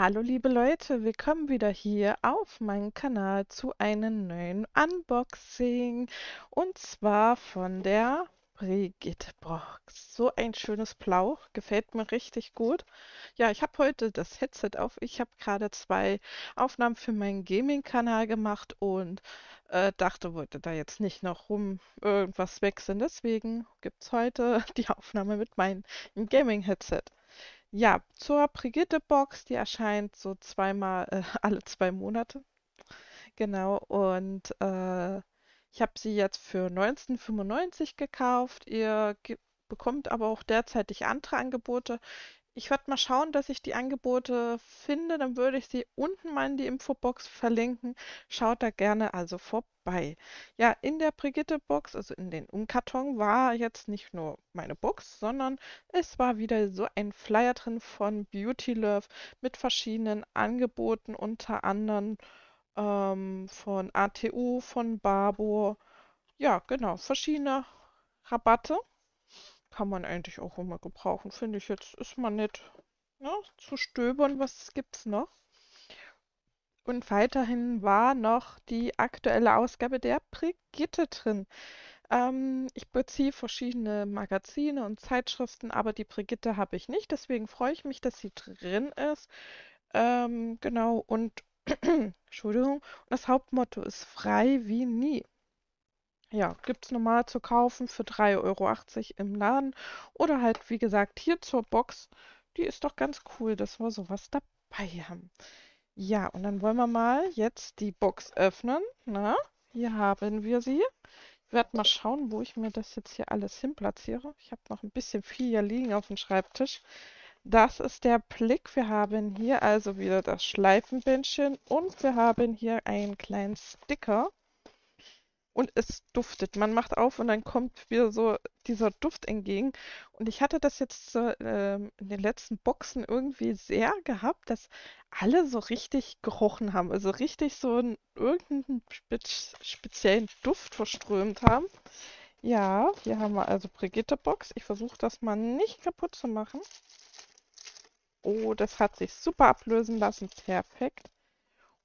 Hallo liebe Leute, willkommen wieder hier auf meinem Kanal zu einem neuen Unboxing und zwar von der Brigitte Box. So ein schönes Blau, gefällt mir richtig gut. Ja, ich habe heute das Headset auf. Ich habe gerade zwei Aufnahmen für meinen Gaming-Kanal gemacht und äh, dachte, wollte da jetzt nicht noch rum irgendwas wechseln. Deswegen gibt es heute die Aufnahme mit meinem Gaming-Headset. Ja, zur Brigitte-Box, die erscheint so zweimal äh, alle zwei Monate. Genau, und, äh, ich habe sie jetzt für 19,95 gekauft. Ihr ge bekommt aber auch derzeitig andere Angebote. Ich werde mal schauen, dass ich die Angebote finde. Dann würde ich sie unten mal in die Infobox verlinken. Schaut da gerne also vorbei. Ja, in der Brigitte-Box, also in den Umkarton, war jetzt nicht nur meine Box, sondern es war wieder so ein Flyer drin von Beauty Love mit verschiedenen Angeboten, unter anderem ähm, von ATU, von Barbour. Ja, genau, verschiedene Rabatte kann man eigentlich auch immer gebrauchen, finde ich jetzt. Ist man nicht ne? zu stöbern, was gibt es noch. Und weiterhin war noch die aktuelle Ausgabe der Brigitte drin. Ähm, ich beziehe verschiedene Magazine und Zeitschriften, aber die Brigitte habe ich nicht. Deswegen freue ich mich, dass sie drin ist. Ähm, genau, und Entschuldigung, das Hauptmotto ist frei wie nie. Ja, gibt es normal zu kaufen für 3,80 Euro im Laden oder halt, wie gesagt, hier zur Box. Die ist doch ganz cool, dass wir sowas dabei haben. Ja, und dann wollen wir mal jetzt die Box öffnen. Na, ne? hier haben wir sie. Ich werde mal schauen, wo ich mir das jetzt hier alles hin platziere. Ich habe noch ein bisschen viel hier liegen auf dem Schreibtisch. Das ist der Blick. Wir haben hier also wieder das Schleifenbändchen und wir haben hier einen kleinen Sticker und es duftet. Man macht auf und dann kommt wieder so dieser Duft entgegen. Und ich hatte das jetzt äh, ähm, in den letzten Boxen irgendwie sehr gehabt, dass alle so richtig gerochen haben, also richtig so einen, irgendeinen speziellen Duft verströmt haben. Ja, hier haben wir also Brigitte-Box. Ich versuche das mal nicht kaputt zu machen. Oh, das hat sich super ablösen lassen. Perfekt.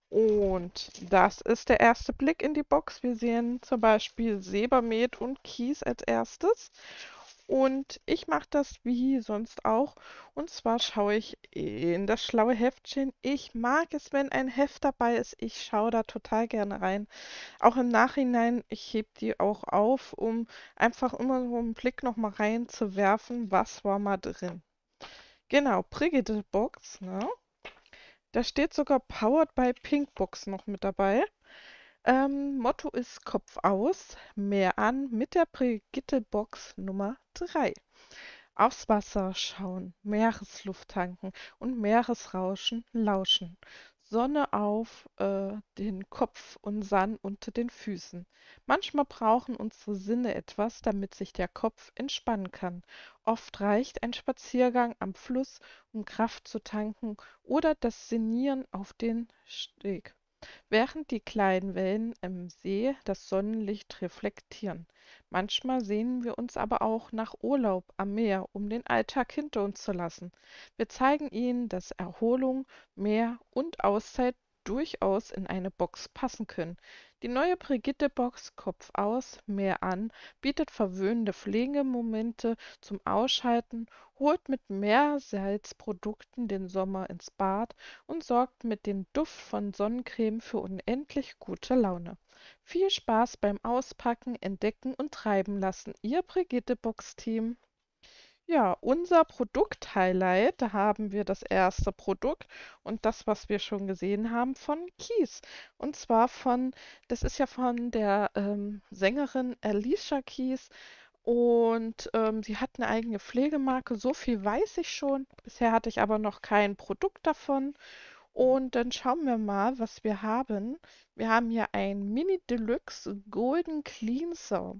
Und das ist der erste Blick in die Box. Wir sehen zum Beispiel Sebermet und Kies als erstes. Und ich mache das wie sonst auch. Und zwar schaue ich in das schlaue Heftchen. Ich mag es, wenn ein Heft dabei ist. Ich schaue da total gerne rein. Auch im Nachhinein, ich hebe die auch auf, um einfach immer so einen Blick nochmal reinzuwerfen, was war mal drin. Genau, Brigitte Box, ne? Da steht sogar Powered by Pink Pinkbox noch mit dabei. Ähm, Motto ist Kopf aus, mehr an mit der Brigitte Box Nummer 3. Aufs Wasser schauen, Meeresluft tanken und Meeresrauschen lauschen. Sonne auf äh, den Kopf und Sand unter den Füßen. Manchmal brauchen unsere Sinne etwas, damit sich der Kopf entspannen kann. Oft reicht ein Spaziergang am Fluss, um Kraft zu tanken, oder das Sinieren auf den Steg während die kleinen Wellen im See das Sonnenlicht reflektieren. Manchmal sehnen wir uns aber auch nach Urlaub am Meer, um den Alltag hinter uns zu lassen. Wir zeigen Ihnen, dass Erholung, Meer und Auszeit durchaus in eine Box passen können. Die neue Brigitte-Box Kopf aus, mehr an) bietet verwöhnende Pflegemomente zum Ausschalten, holt mit Meersalzprodukten den Sommer ins Bad und sorgt mit dem Duft von Sonnencreme für unendlich gute Laune. Viel Spaß beim Auspacken, Entdecken und Treiben lassen, Ihr Brigitte-Box-Team! Ja, unser Produkt-Highlight, da haben wir das erste Produkt und das, was wir schon gesehen haben, von Keys. Und zwar von, das ist ja von der ähm, Sängerin Alicia Keys und ähm, sie hat eine eigene Pflegemarke. So viel weiß ich schon. Bisher hatte ich aber noch kein Produkt davon. Und dann schauen wir mal, was wir haben. Wir haben hier ein Mini Deluxe Golden Cleanser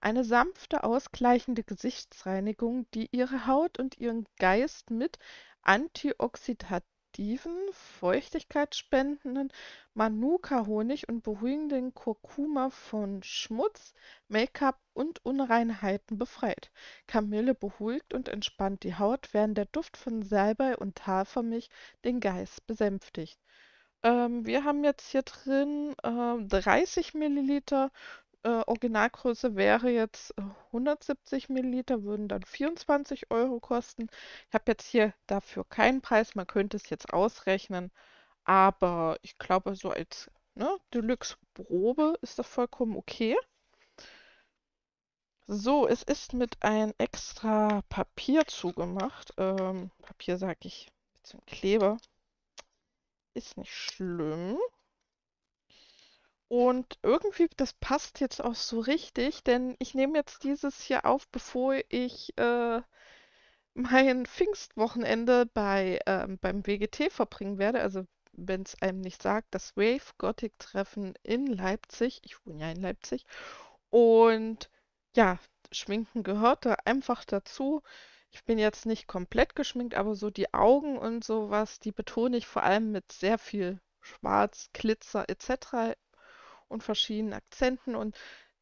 eine sanfte, ausgleichende Gesichtsreinigung, die ihre Haut und ihren Geist mit antioxidativen, feuchtigkeitsspendenden Manuka-Honig und beruhigenden Kurkuma von Schmutz, Make-up und Unreinheiten befreit. Kamille beruhigt und entspannt die Haut, während der Duft von Salbei und Hafermilch den Geist besänftigt. Ähm, wir haben jetzt hier drin äh, 30 Milliliter äh, Originalgröße wäre jetzt 170 äh, Milliliter, würden dann 24 Euro kosten. Ich habe jetzt hier dafür keinen Preis, man könnte es jetzt ausrechnen, aber ich glaube, so als ne, Deluxe-Probe ist das vollkommen okay. So, es ist mit einem extra Papier zugemacht. Ähm, Papier sage ich, bisschen Kleber. Ist nicht schlimm. Und irgendwie, das passt jetzt auch so richtig, denn ich nehme jetzt dieses hier auf, bevor ich äh, mein Pfingstwochenende bei, ähm, beim WGT verbringen werde. Also, wenn es einem nicht sagt, das Wave Gothic Treffen in Leipzig. Ich wohne ja in Leipzig. Und ja, Schminken gehörte einfach dazu. Ich bin jetzt nicht komplett geschminkt, aber so die Augen und sowas, die betone ich vor allem mit sehr viel Schwarz, Glitzer etc und verschiedenen Akzenten und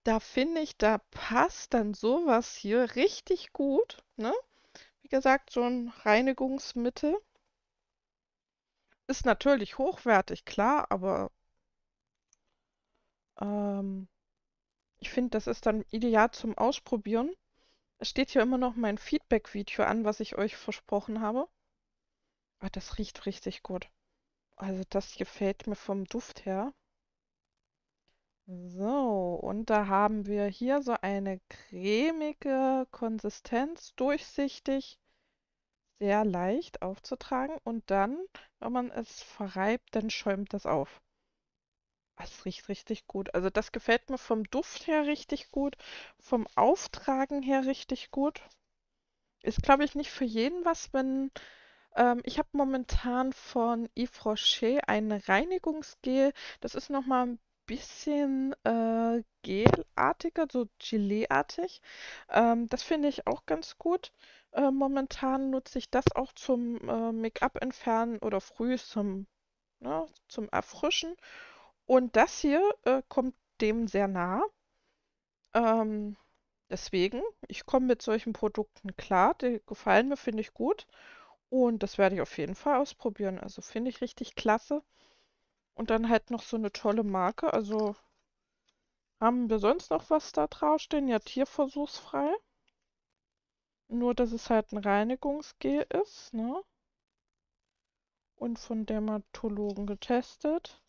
da finde ich, da passt dann sowas hier richtig gut. Ne? Wie gesagt, so ein Reinigungsmittel ist natürlich hochwertig, klar, aber ähm, ich finde, das ist dann ideal zum Ausprobieren. Es steht hier immer noch mein Feedback-Video an, was ich euch versprochen habe. Ah, das riecht richtig gut. Also das gefällt mir vom Duft her. So, und da haben wir hier so eine cremige Konsistenz, durchsichtig, sehr leicht aufzutragen. Und dann, wenn man es verreibt, dann schäumt das auf. Das ah, riecht richtig gut. Also das gefällt mir vom Duft her richtig gut, vom Auftragen her richtig gut. Ist, glaube ich, nicht für jeden was, wenn... Ähm, ich habe momentan von Yves Rocher ein Reinigungsgel. Das ist nochmal ein bisschen äh, gelartiger, so gelee Ähm, das finde ich auch ganz gut. Äh, momentan nutze ich das auch zum äh, Make-up entfernen oder früh zum, ne, zum Erfrischen. Und das hier äh, kommt dem sehr nah. Ähm, deswegen, ich komme mit solchen Produkten klar. Die gefallen mir, finde ich gut. Und das werde ich auf jeden Fall ausprobieren. Also finde ich richtig klasse. Und dann halt noch so eine tolle Marke. Also haben wir sonst noch was da draufstehen? Ja, tierversuchsfrei. Nur, dass es halt ein Reinigungsgel ist, ne? Und von Dermatologen getestet.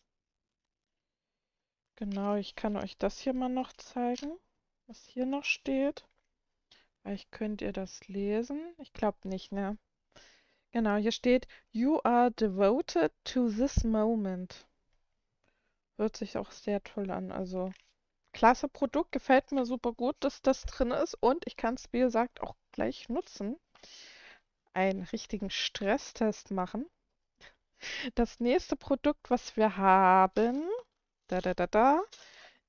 Genau, ich kann euch das hier mal noch zeigen, was hier noch steht. Vielleicht könnt ihr das lesen. Ich glaube nicht, ne? Genau, hier steht, You are devoted to this moment hört sich auch sehr toll an. Also, klasse Produkt, gefällt mir super gut, dass das drin ist und ich kann es, wie gesagt, auch gleich nutzen. Einen richtigen Stresstest machen. Das nächste Produkt, was wir haben, da da da da,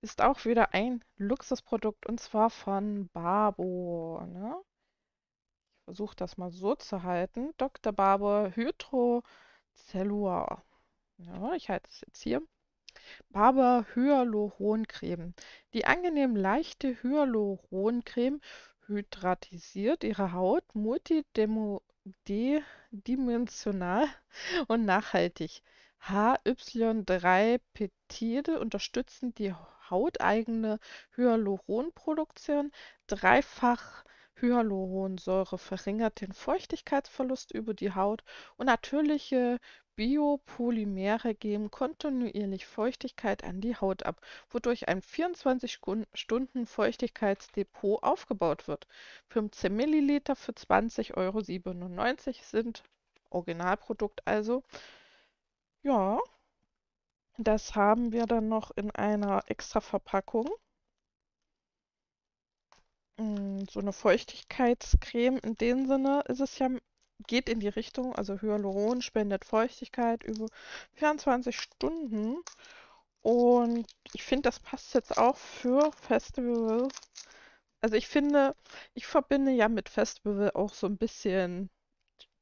ist auch wieder ein Luxusprodukt und zwar von Barbo. Ne? Ich versuche das mal so zu halten. Dr. Barbo Hydrocellular. Ja, ich halte es jetzt hier. Barber-Hyaluroncreme. Die angenehm leichte Hyaluroncreme hydratisiert Ihre Haut multidimensional und nachhaltig. hy 3 petide unterstützen die hauteigene Hyaluronproduktion. Dreifach Hyaluronsäure verringert den Feuchtigkeitsverlust über die Haut und natürliche Biopolymere geben kontinuierlich Feuchtigkeit an die Haut ab, wodurch ein 24-Stunden-Feuchtigkeitsdepot aufgebaut wird. 15 Milliliter für 20,97 Euro sind Originalprodukt also. Ja, das haben wir dann noch in einer extra Verpackung. Hm, so eine Feuchtigkeitscreme in dem Sinne ist es ja geht in die Richtung, also Hyaluron spendet Feuchtigkeit über 24 Stunden. Und ich finde, das passt jetzt auch für Festivals. Also ich finde, ich verbinde ja mit Festival auch so ein bisschen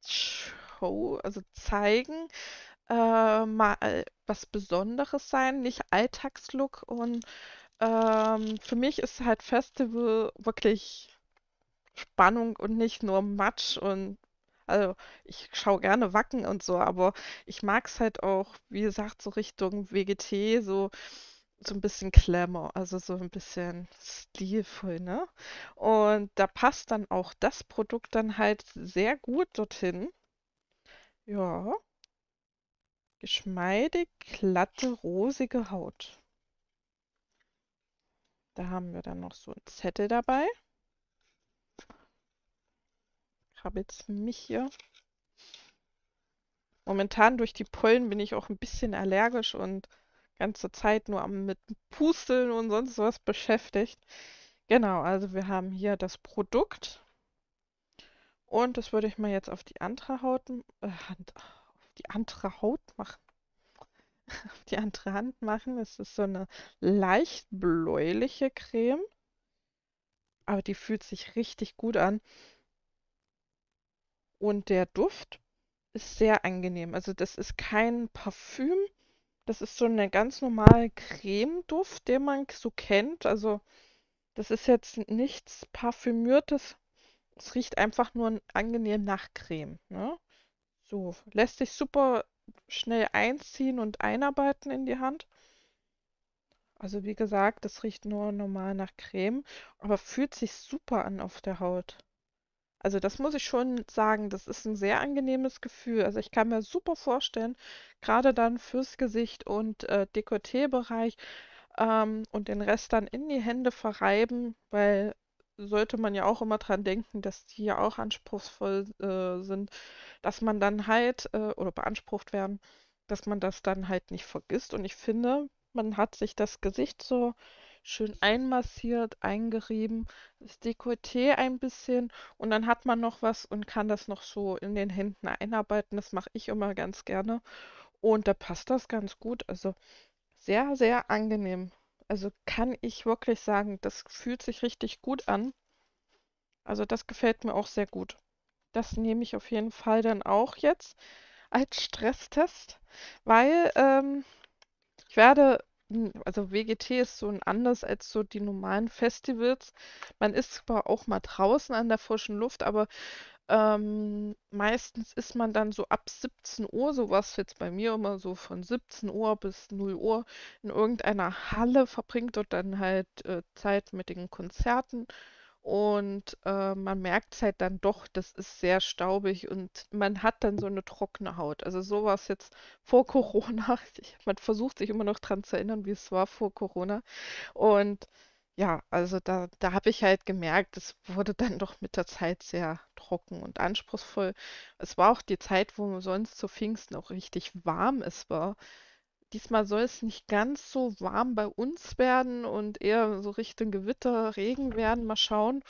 Show, also zeigen, äh, mal äh, was Besonderes sein, nicht Alltagslook. Und ähm, für mich ist halt Festival wirklich Spannung und nicht nur Matsch und also ich schaue gerne Wacken und so, aber ich mag es halt auch, wie gesagt, so Richtung WGT, so, so ein bisschen Glamour, also so ein bisschen stilvoll, ne? Und da passt dann auch das Produkt dann halt sehr gut dorthin. Ja. Geschmeidig, glatte, rosige Haut. Da haben wir dann noch so einen Zettel dabei habe jetzt mich hier. Momentan durch die Pollen bin ich auch ein bisschen allergisch und ganze Zeit nur am mit Pusteln und sonst was beschäftigt. Genau, also wir haben hier das Produkt. Und das würde ich mal jetzt auf die andere Haut, äh, auf die andere Haut machen. auf die andere Hand machen. Es ist so eine leicht bläuliche Creme. Aber die fühlt sich richtig gut an. Und der Duft ist sehr angenehm. Also das ist kein Parfüm. Das ist so eine ganz normale Cremeduft, den man so kennt. Also das ist jetzt nichts Parfümiertes. Es riecht einfach nur angenehm nach Creme. Ne? So, lässt sich super schnell einziehen und einarbeiten in die Hand. Also wie gesagt, das riecht nur normal nach Creme, aber fühlt sich super an auf der Haut. Also das muss ich schon sagen, das ist ein sehr angenehmes Gefühl. Also, ich kann mir super vorstellen, gerade dann fürs Gesicht und, äh, Dekolleté-Bereich, ähm, und den Rest dann in die Hände verreiben, weil sollte man ja auch immer dran denken, dass die ja auch anspruchsvoll, äh, sind, dass man dann halt, äh oder beansprucht werden, dass man das dann halt nicht vergisst. Und ich finde, man hat sich das Gesicht so schön einmassiert, eingerieben, das Dekolleté ein bisschen und dann hat man noch was und kann das noch so in den Händen einarbeiten. Das mache ich immer ganz gerne und da passt das ganz gut. Also sehr, sehr angenehm. Also kann ich wirklich sagen, das fühlt sich richtig gut an. Also das gefällt mir auch sehr gut. Das nehme ich auf jeden Fall dann auch jetzt als Stresstest, weil ähm, ich werde also WGT ist so ein anders als so die normalen Festivals. Man ist zwar auch mal draußen an der frischen Luft, aber ähm, meistens ist man dann so ab 17 Uhr, so war es jetzt bei mir immer so von 17 Uhr bis 0 Uhr in irgendeiner Halle, verbringt dort dann halt äh, Zeit mit den Konzerten. Und äh, man merkt es halt dann doch, das ist sehr staubig und man hat dann so eine trockene Haut. Also so war es jetzt vor Corona. man versucht sich immer noch dran zu erinnern, wie es war vor Corona. Und ja, also da, da habe ich halt gemerkt, es wurde dann doch mit der Zeit sehr trocken und anspruchsvoll. Es war auch die Zeit, wo sonst zu Pfingsten auch richtig warm es war. Diesmal soll es nicht ganz so warm bei uns werden und eher so Richtung Gewitter, Regen werden. Mal schauen.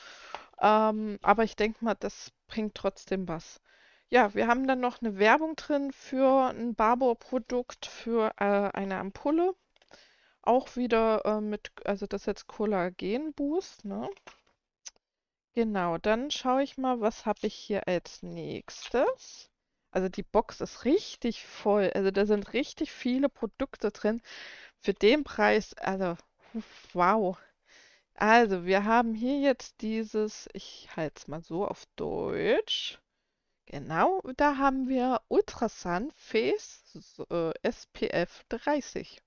Ähm, aber ich denke mal, das bringt trotzdem was. Ja, wir haben dann noch eine Werbung drin für ein Barbour-Produkt, für äh, eine Ampulle. Auch wieder äh, mit, also das ist jetzt Kollagen-Boost, ne? Genau, dann schaue ich mal, was habe ich hier als nächstes. Also die Box ist richtig voll. Also da sind richtig viele Produkte drin. Für den Preis, also wow. Also wir haben hier jetzt dieses, ich halte es mal so auf Deutsch. Genau, da haben wir Ultrasun Face SPF äh, 30.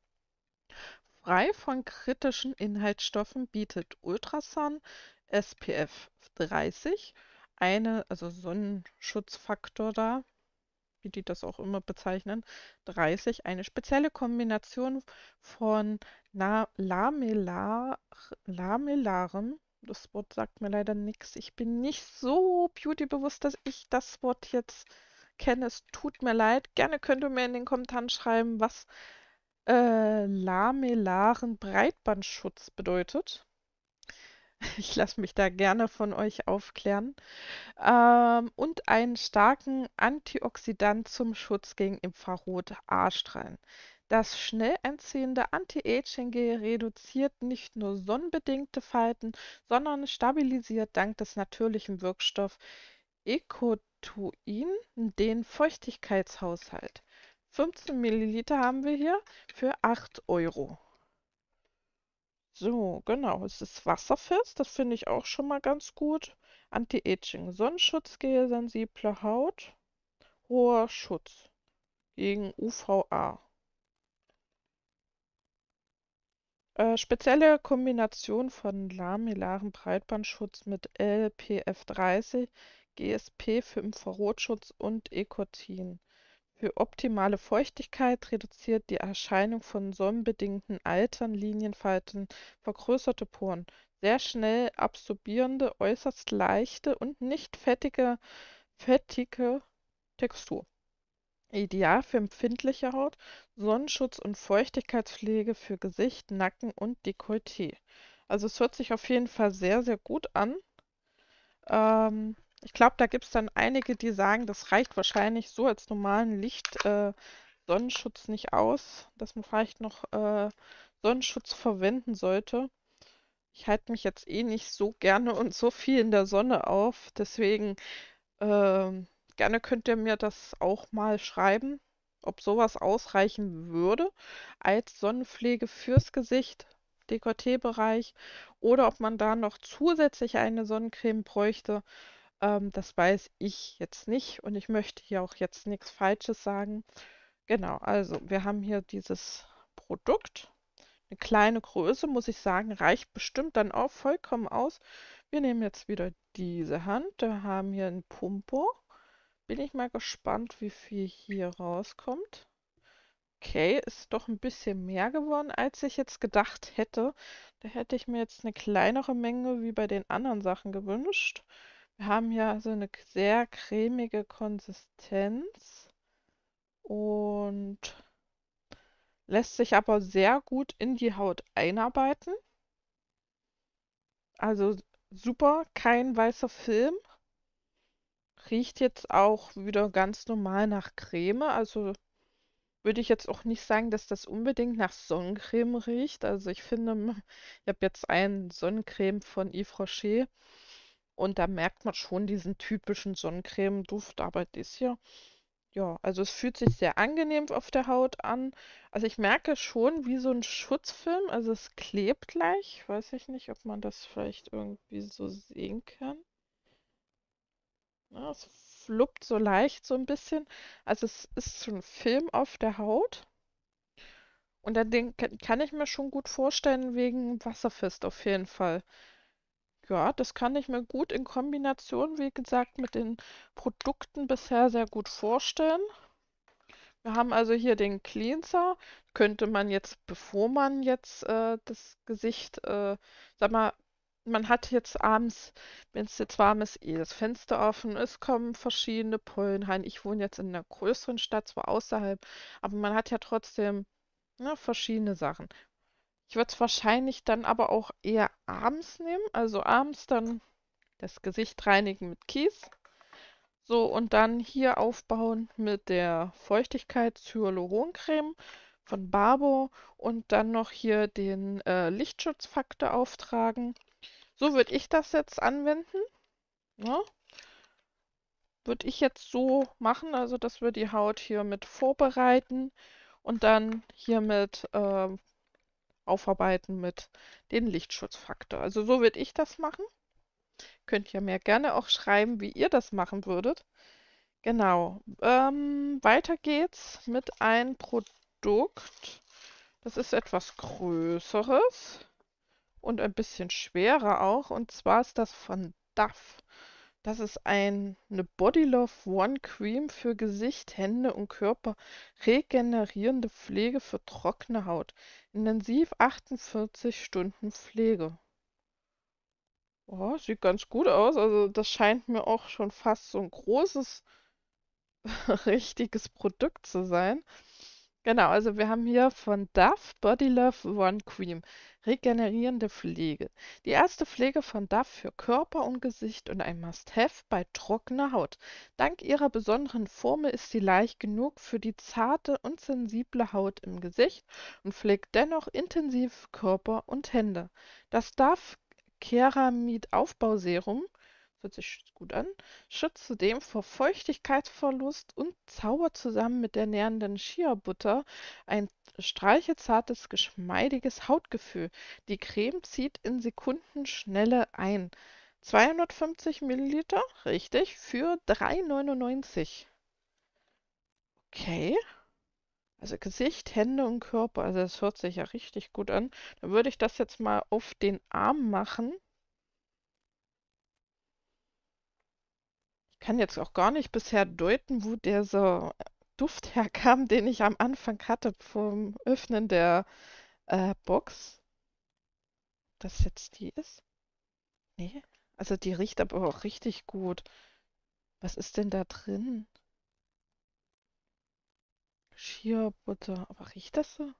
Frei von kritischen Inhaltsstoffen bietet Ultrasun SPF 30 eine, also Sonnenschutzfaktor da, wie die das auch immer bezeichnen, 30 eine spezielle Kombination von Na Lamellarem das Wort sagt mir leider nichts. Ich bin nicht so beautybewusst, dass ich das Wort jetzt kenne. Es tut mir leid. Gerne könnt ihr mir in den Kommentaren schreiben, was äh, lamellaren Breitbandschutz bedeutet. Ich lasse mich da gerne von euch aufklären. Ähm, und einen starken Antioxidant zum Schutz gegen Infrarot-A-Strahlen. Das schnell entziehende Anti-Aging-Gel reduziert nicht nur sonnenbedingte Falten, sondern stabilisiert dank des natürlichen Wirkstoffs Ecotuin den Feuchtigkeitshaushalt. 15 Milliliter haben wir hier für 8 Euro. So, genau. Es ist wasserfest. Das finde ich auch schon mal ganz gut. Anti-Aging, Sonnenschutzgel, sensible Haut, hoher Schutz gegen UVA. Äh, spezielle Kombination von lamellaren Breitbandschutz mit LPF30, GSP für Infrarotschutz und Ecotin. Für optimale Feuchtigkeit reduziert die Erscheinung von sonnenbedingten Altern, Linienfalten, vergrößerte Poren, sehr schnell absorbierende, äußerst leichte und nicht fettige, fettige Textur. Ideal für empfindliche Haut, Sonnenschutz und Feuchtigkeitspflege für Gesicht, Nacken und Dekolleté. Also es hört sich auf jeden Fall sehr, sehr gut an. Ähm, ich glaube, da gibt es dann einige, die sagen, das reicht wahrscheinlich so als normalen Licht. Äh, Sonnenschutz nicht aus, dass man vielleicht noch äh, Sonnenschutz verwenden sollte. Ich halte mich jetzt eh nicht so gerne und so viel in der Sonne auf, deswegen äh, gerne könnt ihr mir das auch mal schreiben, ob sowas ausreichen würde als Sonnenpflege fürs Gesicht, Dekolleté-Bereich oder ob man da noch zusätzlich eine Sonnencreme bräuchte. Ähm, das weiß ich jetzt nicht und ich möchte hier auch jetzt nichts Falsches sagen. Genau, also wir haben hier dieses Produkt. Eine kleine Größe, muss ich sagen, reicht bestimmt dann auch vollkommen aus. Wir nehmen jetzt wieder diese Hand. Wir haben hier ein Pumpo. Bin ich mal gespannt, wie viel hier rauskommt. Okay, ist doch ein bisschen mehr geworden, als ich jetzt gedacht hätte. Da hätte ich mir jetzt eine kleinere Menge wie bei den anderen Sachen gewünscht. Wir haben ja so eine sehr cremige Konsistenz und lässt sich aber sehr gut in die Haut einarbeiten. Also super, kein weißer Film. Riecht jetzt auch wieder ganz normal nach Creme. Also würde ich jetzt auch nicht sagen, dass das unbedingt nach Sonnencreme riecht. Also ich finde, ich habe jetzt einen Sonnencreme von Yves Rocher. Und da merkt man schon diesen typischen Sonnencreme-Duft, aber das hier, ja, also es fühlt sich sehr angenehm auf der Haut an. Also ich merke schon wie so ein Schutzfilm, also es klebt gleich. Weiß ich nicht, ob man das vielleicht irgendwie so sehen kann. Ja, es fluppt so leicht so ein bisschen. Also es ist so ein Film auf der Haut. Und dann kann ich mir schon gut vorstellen, wegen Wasserfest auf jeden Fall. Ja, das kann ich mir gut in Kombination, wie gesagt, mit den Produkten bisher sehr gut vorstellen. Wir haben also hier den Cleanser. Könnte man jetzt, bevor man jetzt äh, das Gesicht, äh, sag mal, man hat jetzt abends, wenn es jetzt warm ist, eh das Fenster offen, es kommen verschiedene Pollen rein. Ich wohne jetzt in einer größeren Stadt, zwar außerhalb, aber man hat ja trotzdem ne, verschiedene Sachen. Ich würde es wahrscheinlich dann aber auch eher abends nehmen, also abends dann das Gesicht reinigen mit Kies. So, und dann hier aufbauen mit der Feuchtigkeitshyaluroncreme von Barbo und dann noch hier den äh, Lichtschutzfaktor auftragen. So würde ich das jetzt anwenden. Ja. Ne? Würde ich jetzt so machen, also dass wir die Haut hier mit vorbereiten und dann hier mit äh, aufarbeiten mit dem Lichtschutzfaktor. Also so würde ich das machen. Könnt ihr mir gerne auch schreiben, wie ihr das machen würdet. Genau. Ähm, weiter geht's mit einem Produkt. Das ist etwas Größeres und ein bisschen schwerer auch. Und zwar ist das von DAF. Das ist ein, eine Bodylove One Cream für Gesicht, Hände und Körper. Regenerierende Pflege für trockene Haut. Intensiv 48 Stunden Pflege. Oh, sieht ganz gut aus. Also das scheint mir auch schon fast so ein großes, richtiges Produkt zu sein. Genau, also wir haben hier von Dove Body Love One Cream regenerierende Pflege. Die erste Pflege von Dove für Körper und Gesicht und ein Must-Have bei trockener Haut. Dank ihrer besonderen Formel ist sie leicht genug für die zarte und sensible Haut im Gesicht und pflegt dennoch intensiv Körper und Hände. Das Dove Keramid Aufbauserum hört sich gut an, schützt zudem vor Feuchtigkeitsverlust und zaubert zusammen mit der nährenden Shea-Butter ein streichelzartes, geschmeidiges Hautgefühl. Die Creme zieht in Sekundenschnelle ein. 250 Milliliter, richtig, für 3,99. Okay. Also Gesicht, Hände und Körper. Also das hört sich ja richtig gut an. Dann würde ich das jetzt mal auf den Arm machen. kann jetzt auch gar nicht bisher deuten, wo dieser äh, Duft herkam, den ich am Anfang hatte vom Öffnen der äh, Box. Dass jetzt die ist? Nee. Also die riecht aber auch richtig gut. Was ist denn da drin? Schierbutter. Aber riecht das so?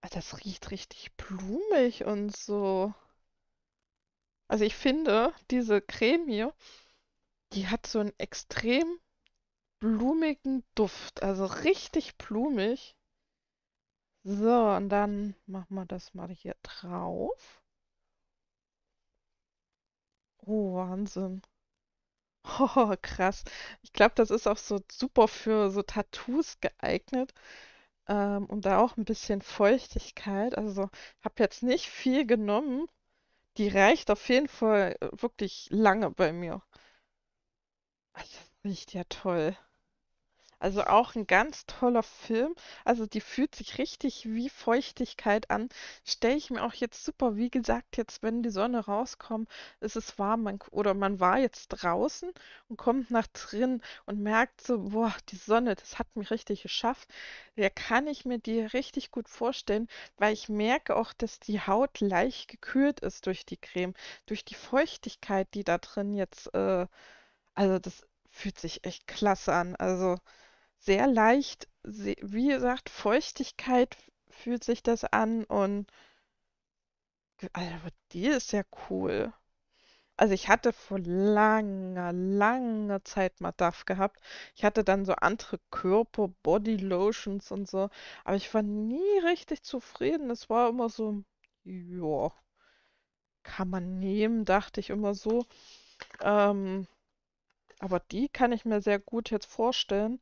Ah, das riecht richtig blumig und so. Also ich finde, diese Creme hier die hat so einen extrem blumigen Duft, also richtig blumig. So, und dann machen wir das mal hier drauf. Oh, Wahnsinn. Oh, krass. Ich glaube, das ist auch so super für so Tattoos geeignet. Ähm, und da auch ein bisschen Feuchtigkeit. Also, habe jetzt nicht viel genommen. Die reicht auf jeden Fall äh, wirklich lange bei mir. Das riecht ja toll. Also auch ein ganz toller Film. Also die fühlt sich richtig wie Feuchtigkeit an. Stelle ich mir auch jetzt super, wie gesagt, jetzt wenn die Sonne rauskommt, ist es warm man, oder man war jetzt draußen und kommt nach drin und merkt so, boah, die Sonne, das hat mich richtig geschafft. Da kann ich mir die richtig gut vorstellen, weil ich merke auch, dass die Haut leicht gekühlt ist durch die Creme, durch die Feuchtigkeit, die da drin jetzt äh, also das fühlt sich echt klasse an. Also sehr leicht, wie gesagt, Feuchtigkeit fühlt sich das an und ge- Alter, die ist ja cool. Also ich hatte vor langer, langer Zeit mal DAF gehabt. Ich hatte dann so andere Körper, Body Lotions und so, aber ich war nie richtig zufrieden. Es war immer so, ja, kann man nehmen, dachte ich immer so. Ähm, aber die kann ich mir sehr gut jetzt vorstellen.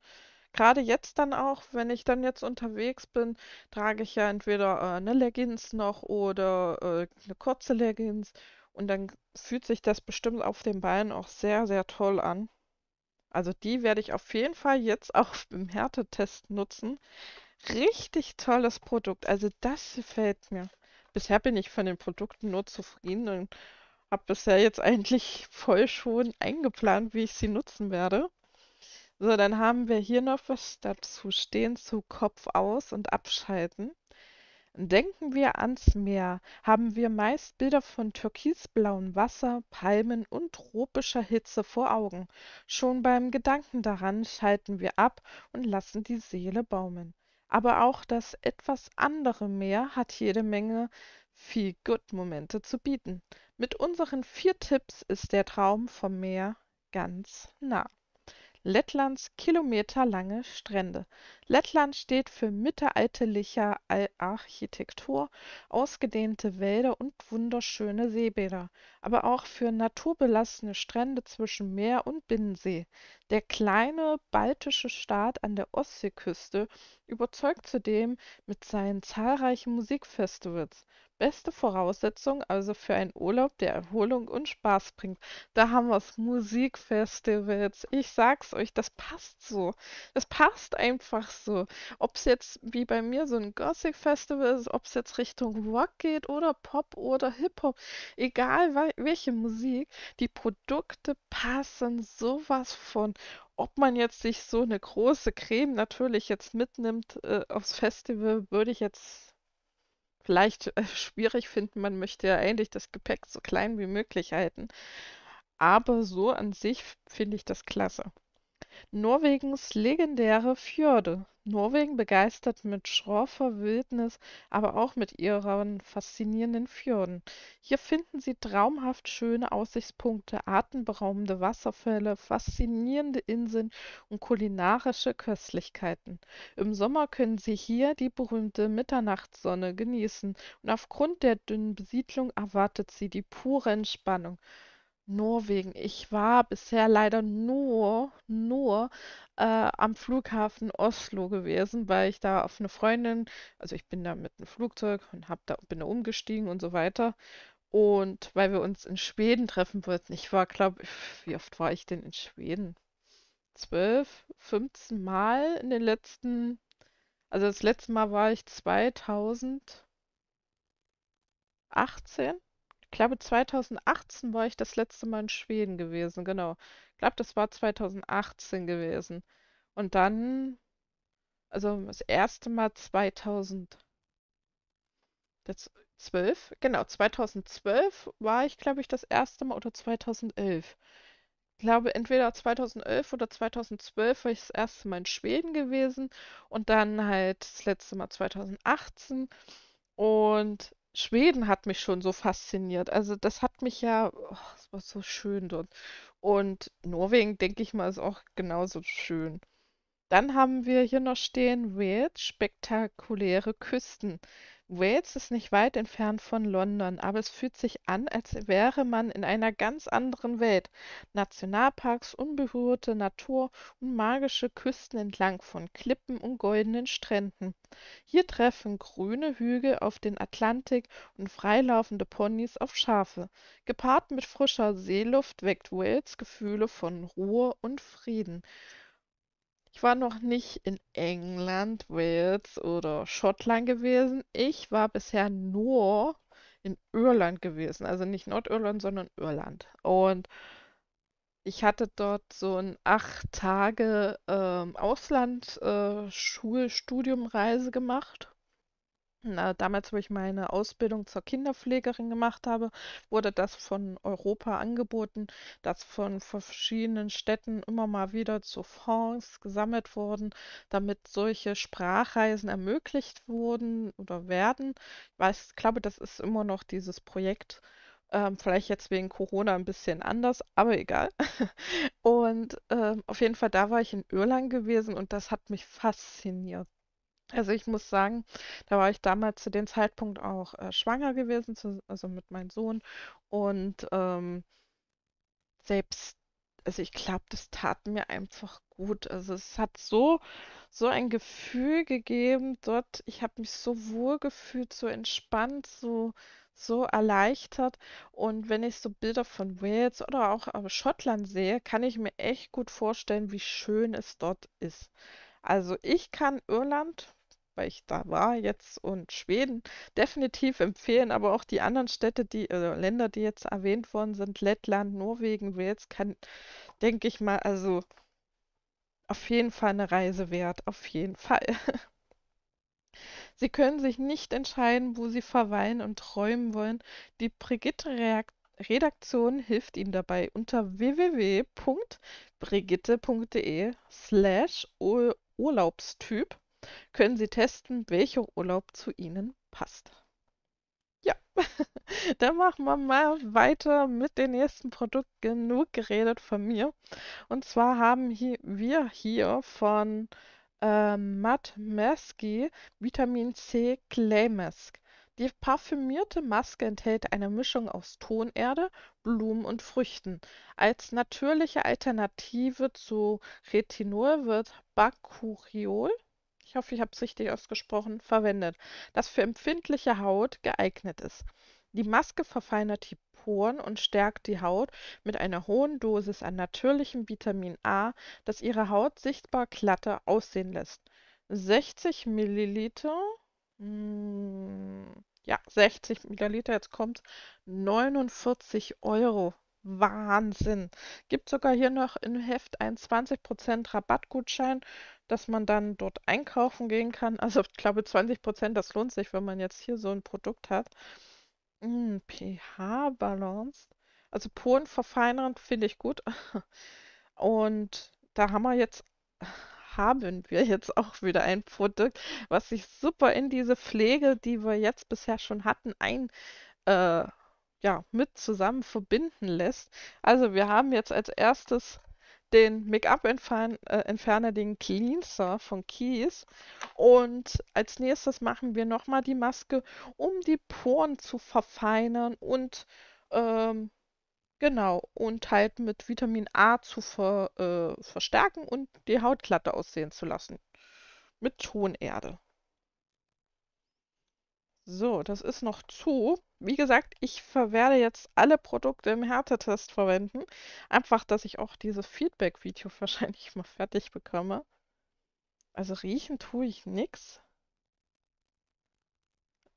Gerade jetzt dann auch, wenn ich dann jetzt unterwegs bin, trage ich ja entweder, äh, 'ne Leggings noch oder, äh, 'ne kurze Leggings und dann fühlt sich das bestimmt auf den Beinen auch sehr, sehr toll an. Also, die werde ich auf jeden Fall jetzt auch im Härtetest nutzen. Richtig tolles Produkt, also das gefällt mir. Bisher bin ich von den Produkten nur zufrieden und habe bisher jetzt eigentlich voll schon eingeplant, wie ich sie nutzen werde. So, dann haben wir hier noch was dazu stehen zu Kopf aus und abschalten. Denken wir ans Meer, haben wir meist Bilder von türkisblauem Wasser, Palmen und tropischer Hitze vor Augen. Schon beim Gedanken daran schalten wir ab und lassen die Seele baumen. Aber auch das etwas andere Meer hat jede Menge viel Good Momente zu bieten. Mit unseren vier Tipps ist der Traum vom Meer ganz nah. Lettlands kilometerlange Strände. Lettland steht für mittelalterliche Architektur, ausgedehnte Wälder und wunderschöne Seebäder, aber auch für naturbelassene Strände zwischen Meer und Binnensee. Der kleine baltische Staat an der Ostseeküste überzeugt zudem mit seinen zahlreichen Musikfestivals beste Voraussetzung also für einen Urlaub, der Erholung und Spaß bringt. Da haben wir wir's, Musikfestivals. Ich sag's euch, das passt so. Das passt einfach so. Ob es jetzt wie bei mir so ein Gothic-Festival ist, es jetzt Richtung Rock geht oder Pop oder Hip-Hop, egal welche Musik, die Produkte passen sowas von. Ob man jetzt sich so eine große Creme natürlich jetzt mitnimmt, äh, aufs Festival, würde ich jetzt vielleicht äh, schwierig finden. Man möchte ja eigentlich das Gepäck so klein wie möglich halten. Aber so an sich finde ich das klasse. Norwegens legendäre Fjorde. Norwegen begeistert mit schroffer Wildnis, aber auch mit ihren faszinierenden Fjorden. Hier finden Sie traumhaft schöne Aussichtspunkte, atemberaubende Wasserfälle, faszinierende Inseln und kulinarische Köstlichkeiten. Im Sommer können Sie hier die berühmte Mitternachtssonne genießen und aufgrund der dünnen Besiedlung erwartet Sie die pure Entspannung. Norwegen. Ich war bisher leider nur nur, äh, am Flughafen Oslo gewesen, weil ich da auf eine Freundin also, ich bin da mit einem Flugzeug und habe da bin da umgestiegen und so weiter. Und weil wir uns in Schweden treffen wollten. Ich war, glaube ich, wie oft war ich denn in Schweden? 12, 15 Mal in den letzten also, das letzte Mal war ich 2018? glaube, 2018 war ich das letzte Mal in Schweden gewesen, genau. Ich glaube, das war 2018 gewesen. Und dann, also das erste Mal 2000, das 12, genau, 2012 war ich, glaube ich, das erste Mal oder 2011. Ich glaube, entweder 2011 oder 2012 war ich das erste Mal in Schweden gewesen und dann halt das letzte Mal 2018. Und Schweden hat mich schon so fasziniert. Also, das hat mich ja oh, es war so schön dort. Und Norwegen, denke ich mal, ist auch genauso schön. Dann haben wir hier noch stehen, Wales, spektakuläre Küsten. Wales ist nicht weit entfernt von London, aber es fühlt sich an, als wäre man in einer ganz anderen Welt. Nationalparks, unberührte Natur und magische Küsten entlang von Klippen und goldenen Stränden. Hier treffen grüne Hügel auf den Atlantik und freilaufende Ponys auf Schafe. Gepaart mit frischer Seeluft weckt Wales Gefühle von Ruhe und Frieden. Ich war noch nicht in England, Wales oder Schottland gewesen. Ich war bisher nur in Irland gewesen. Also nicht Nordirland, sondern Irland. Und ich hatte dort so ein acht Tage ähm, Ausland äh, gemacht na, damals, wo ich meine Ausbildung zur Kinderpflegerin gemacht habe, wurde das von Europa angeboten, das von verschiedenen Städten immer mal wieder zu Fonds gesammelt wurden, damit solche Sprachreisen ermöglicht wurden oder werden. Ich weiß, ich glaube, das ist immer noch dieses Projekt. Ähm, vielleicht jetzt wegen Corona ein bisschen anders, aber egal. Und ähm, auf jeden Fall, da war ich in Irland gewesen und das hat mich fasziniert. Also ich muss sagen, da war ich damals zu dem Zeitpunkt auch äh, schwanger gewesen, zu, also mit meinem Sohn. Und ähm, selbst, also ich glaube, das tat mir einfach gut. Also es hat so, so ein Gefühl gegeben dort. Ich habe mich so wohl gefühlt, so entspannt, so, so erleichtert. Und wenn ich so Bilder von Wales oder auch äh, Schottland sehe, kann ich mir echt gut vorstellen, wie schön es dort ist. Also ich kann Irland weil ich da war jetzt und Schweden definitiv empfehlen, aber auch die anderen Städte, die äh, Länder, die jetzt erwähnt worden sind, Lettland, Norwegen, Wales, kann, denke ich mal, also auf jeden Fall eine Reise wert, auf jeden Fall. Sie können sich nicht entscheiden, wo Sie verweilen und träumen wollen. Die Brigitte-Redaktion hilft Ihnen dabei unter www.brigitte.de slash Urlaubstyp können Sie testen, welcher Urlaub zu Ihnen passt. Ja, dann machen wir mal weiter mit dem nächsten Produkt. Genug geredet von mir. Und zwar haben hier, wir hier von äh, Matt Maski Vitamin C Clay Mask. Die parfümierte Maske enthält eine Mischung aus Tonerde, Blumen und Früchten. Als natürliche Alternative zu Retinol wird Bakuriol ich hoffe, ich habe es richtig ausgesprochen, verwendet, das für empfindliche Haut geeignet ist. Die Maske verfeinert die Poren und stärkt die Haut mit einer hohen Dosis an natürlichem Vitamin A, das ihre Haut sichtbar glatter aussehen lässt. 60 Milliliter, mm, ja, 60 Milliliter, jetzt kommt 49 Euro. Wahnsinn. Gibt sogar hier noch im Heft einen 20% Rabattgutschein dass man dann dort einkaufen gehen kann. Also ich glaube 20 Prozent, das lohnt sich, wenn man jetzt hier so ein Produkt hat. Mm, hm, pH-Balance. Also Poren verfeinernd finde ich gut. Und da haben wir jetzt, haben wir jetzt auch wieder ein Produkt, was sich super in diese Pflege, die wir jetzt bisher schon hatten, ein, äh, ja, mit zusammen verbinden lässt. Also wir haben jetzt als erstes den Make-up äh, entferne, den Cleanser von Kies. Und als nächstes machen wir nochmal die Maske, um die Poren zu verfeinern und ähm, genau, und halt mit Vitamin A zu ver, äh, verstärken und die Haut glatter aussehen zu lassen. Mit Tonerde. So, das ist noch zu. Wie gesagt, ich werde jetzt alle Produkte im Härtetest verwenden. Einfach, dass ich auch dieses Feedback-Video wahrscheinlich mal fertig bekomme. Also riechen tue ich nichts.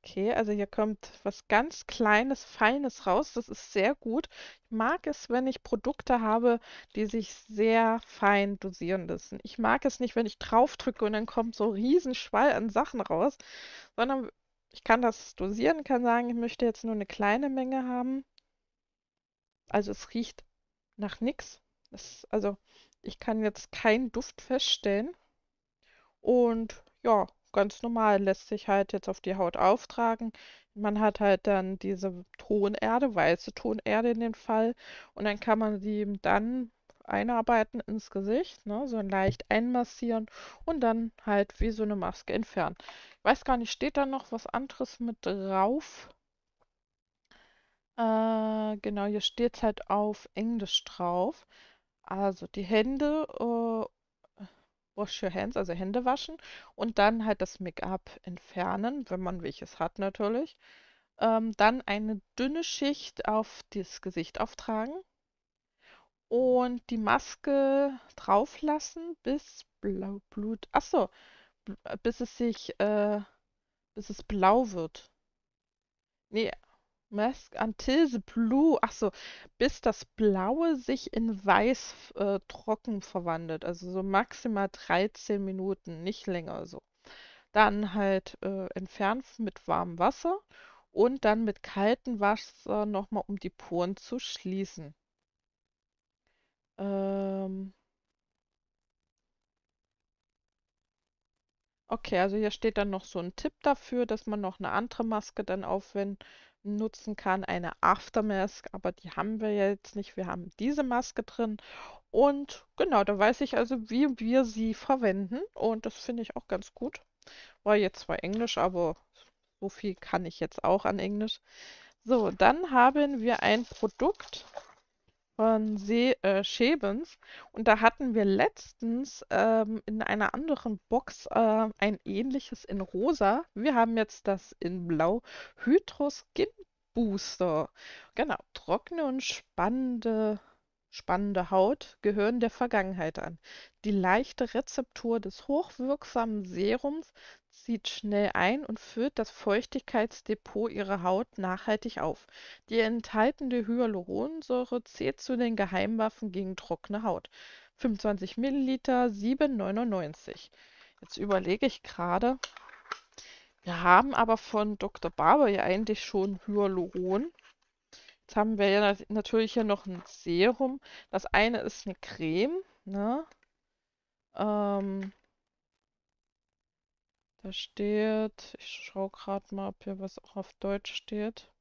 Okay, also hier kommt was ganz Kleines, Feines raus. Das ist sehr gut. Ich mag es, wenn ich Produkte habe, die sich sehr fein dosieren lassen. Ich mag es nicht, wenn ich drauf drücke und dann kommt so ein Riesenschwall an Sachen raus, sondern ich kann das dosieren, kann sagen, ich möchte jetzt nur eine kleine Menge haben. Also es riecht nach nichts. Also ich kann jetzt keinen Duft feststellen. Und ja, ganz normal lässt sich halt jetzt auf die Haut auftragen. Man hat halt dann diese Tonerde, weiße Tonerde in dem Fall. Und dann kann man sie eben dann einarbeiten ins Gesicht, ne, so leicht einmassieren und dann halt wie so eine Maske entfernen. Ich weiß gar nicht, steht da noch was anderes mit drauf? Äh, genau, hier steht es halt auf Englisch drauf. Also die Hände, äh, wash your hands, also Hände waschen und dann halt das Make-up entfernen, wenn man welches hat natürlich. Ähm, dann eine dünne Schicht auf das Gesicht auftragen, und die Maske drauf lassen, bis blau Blut. Achso, bis es sich äh, bis es blau wird. Nee, Mask until the blue. Achso, bis das blaue sich in weiß äh, trocken verwandelt, also so maximal 13 Minuten, nicht länger so. Dann halt äh, entfernen mit warmem Wasser und dann mit kaltem Wasser nochmal um die Poren zu schließen. Okay, also hier steht dann noch so ein Tipp dafür, dass man noch eine andere Maske dann aufwenden nutzen kann, eine Aftermask, aber die haben wir jetzt nicht. Wir haben diese Maske drin und genau, da weiß ich also, wie wir sie verwenden und das finde ich auch ganz gut. War jetzt zwar Englisch, aber so viel kann ich jetzt auch an Englisch. So, dann haben wir ein Produkt von See, äh, Schäbens. Und da hatten wir letztens ähm, in einer anderen Box äh, ein ähnliches in rosa. Wir haben jetzt das in blau Hydro Skin Booster. Genau, trockene und spannende, spannende Haut gehören der Vergangenheit an. Die leichte Rezeptur des hochwirksamen Serums zieht schnell ein und füllt das Feuchtigkeitsdepot ihrer Haut nachhaltig auf. Die enthaltene Hyaluronsäure zählt zu den Geheimwaffen gegen trockene Haut. 25 Milliliter, 7,99. Jetzt überlege ich gerade. Wir haben aber von Dr. Barber ja eigentlich schon Hyaluron. Jetzt haben wir ja natürlich hier noch ein Serum. Das eine ist eine Creme. Ne? Ähm, da steht, ich schaue gerade mal, ob hier was auch auf Deutsch steht.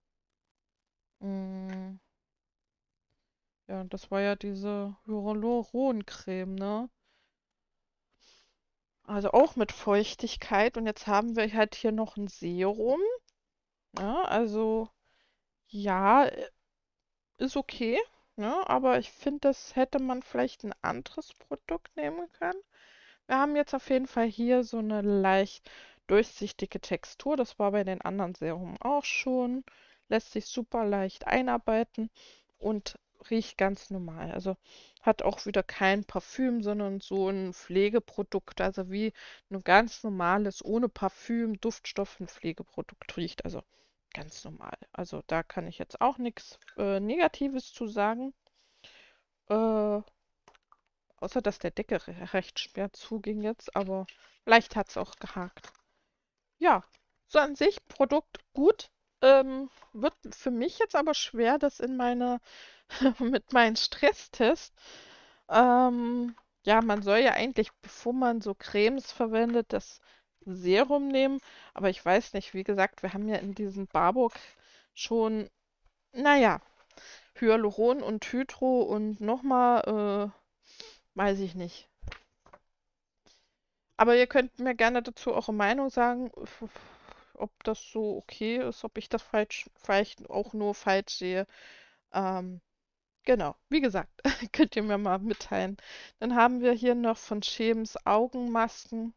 Mm. Ja, das war ja diese Hyaluroncreme, ne? Also auch mit Feuchtigkeit. Und jetzt haben wir halt hier noch ein Serum. Ja, also ja, äh, ist okay. Ne? Aber ich finde, das hätte man vielleicht ein anderes Produkt nehmen können. Wir haben jetzt auf jeden Fall hier so eine leicht durchsichtige Textur. Das war bei den anderen Serums auch schon. Lässt sich super leicht einarbeiten und riecht ganz normal. Also hat auch wieder kein Parfüm, sondern so ein Pflegeprodukt. Also wie ein ganz normales, ohne Parfüm, Duftstoff, ein Pflegeprodukt riecht. Also ganz normal. Also da kann ich jetzt auch nichts äh, Negatives zu sagen. Äh, Außer, dass der Decke recht schwer zuging jetzt, aber vielleicht hat es auch gehakt. Ja, so an sich Produkt gut. Ähm, wird für mich jetzt aber schwer, das in meine, mit meinen Stresstest. Ähm, ja, man soll ja eigentlich, bevor man so Cremes verwendet, das Serum nehmen. Aber ich weiß nicht, wie gesagt, wir haben ja in diesem Barburg schon, naja, Hyaluron und Hydro und nochmal äh, Weiß ich nicht. Aber ihr könnt mir gerne dazu eure Meinung sagen, ob das so okay ist, ob ich das falsch, vielleicht auch nur falsch sehe. Ähm, genau, wie gesagt, könnt ihr mir mal mitteilen. Dann haben wir hier noch von Schemes Augenmasken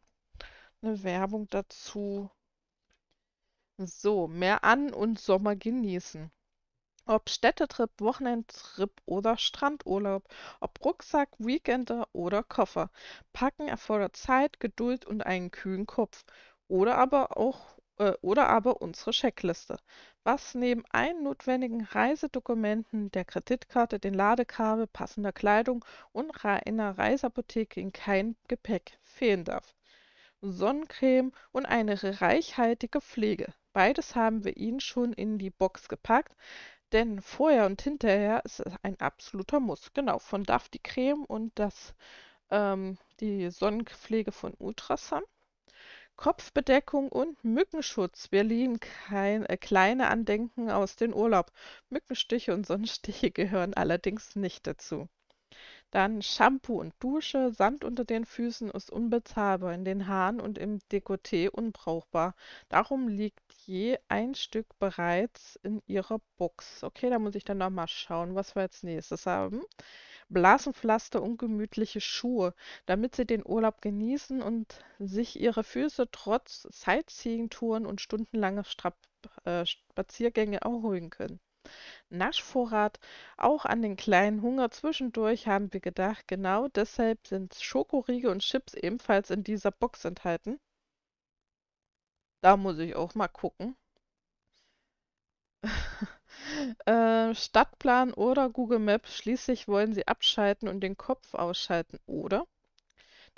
eine Werbung dazu. So, mehr an und Sommer genießen. Ob Städtetrip, Wochenendtrip oder Strandurlaub, ob Rucksack, Weekender oder Koffer. Packen erfordert Zeit, Geduld und einen kühlen Kopf. Oder aber auch äh, oder aber unsere Checkliste, was neben allen notwendigen Reisedokumenten, der Kreditkarte, den Ladekabel, passender Kleidung und einer Reiseapotheke in keinem Gepäck fehlen darf. Sonnencreme und eine reichhaltige Pflege. Beides haben wir Ihnen schon in die Box gepackt. Denn vorher und hinterher ist es ein absoluter Muss. Genau, von DAF die Creme und das, ähm, die Sonnenpflege von Ultrasam. Kopfbedeckung und Mückenschutz. Wir lieben kein, äh, kleine Andenken aus dem Urlaub. Mückenstiche und Sonnenstiche gehören allerdings nicht dazu. Dann Shampoo und Dusche, Sand unter den Füßen ist unbezahlbar, in den Haaren und im Dekolleté unbrauchbar. Darum liegt je ein Stück bereits in ihrer Box. Okay, da muss ich dann nochmal schauen, was wir als nächstes haben. Blasenpflaster und gemütliche Schuhe, damit sie den Urlaub genießen und sich ihre Füße trotz Sightseeing-Touren und stundenlanger Strap äh, Spaziergänge erholen können. Naschvorrat, auch an den kleinen Hunger zwischendurch haben wir gedacht. Genau deshalb sind Schokoriegel und Chips ebenfalls in dieser Box enthalten. Da muss ich auch mal gucken. äh, Stadtplan oder Google Maps, schließlich wollen sie abschalten und den Kopf ausschalten, oder?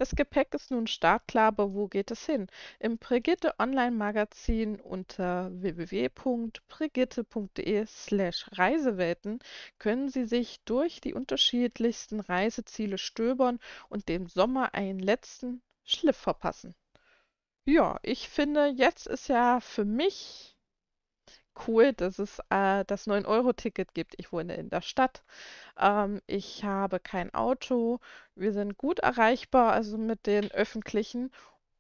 Das Gepäck ist nun startklar, aber wo geht es hin? Im Brigitte Online Magazin unter www.brigitte.de/reisewelten slash können Sie sich durch die unterschiedlichsten Reiseziele stöbern und dem Sommer einen letzten Schliff verpassen. Ja, ich finde, jetzt ist ja für mich cool, dass es äh, das 9-Euro-Ticket gibt. Ich wohne in der Stadt. Ähm, ich habe kein Auto. Wir sind gut erreichbar, also mit den öffentlichen.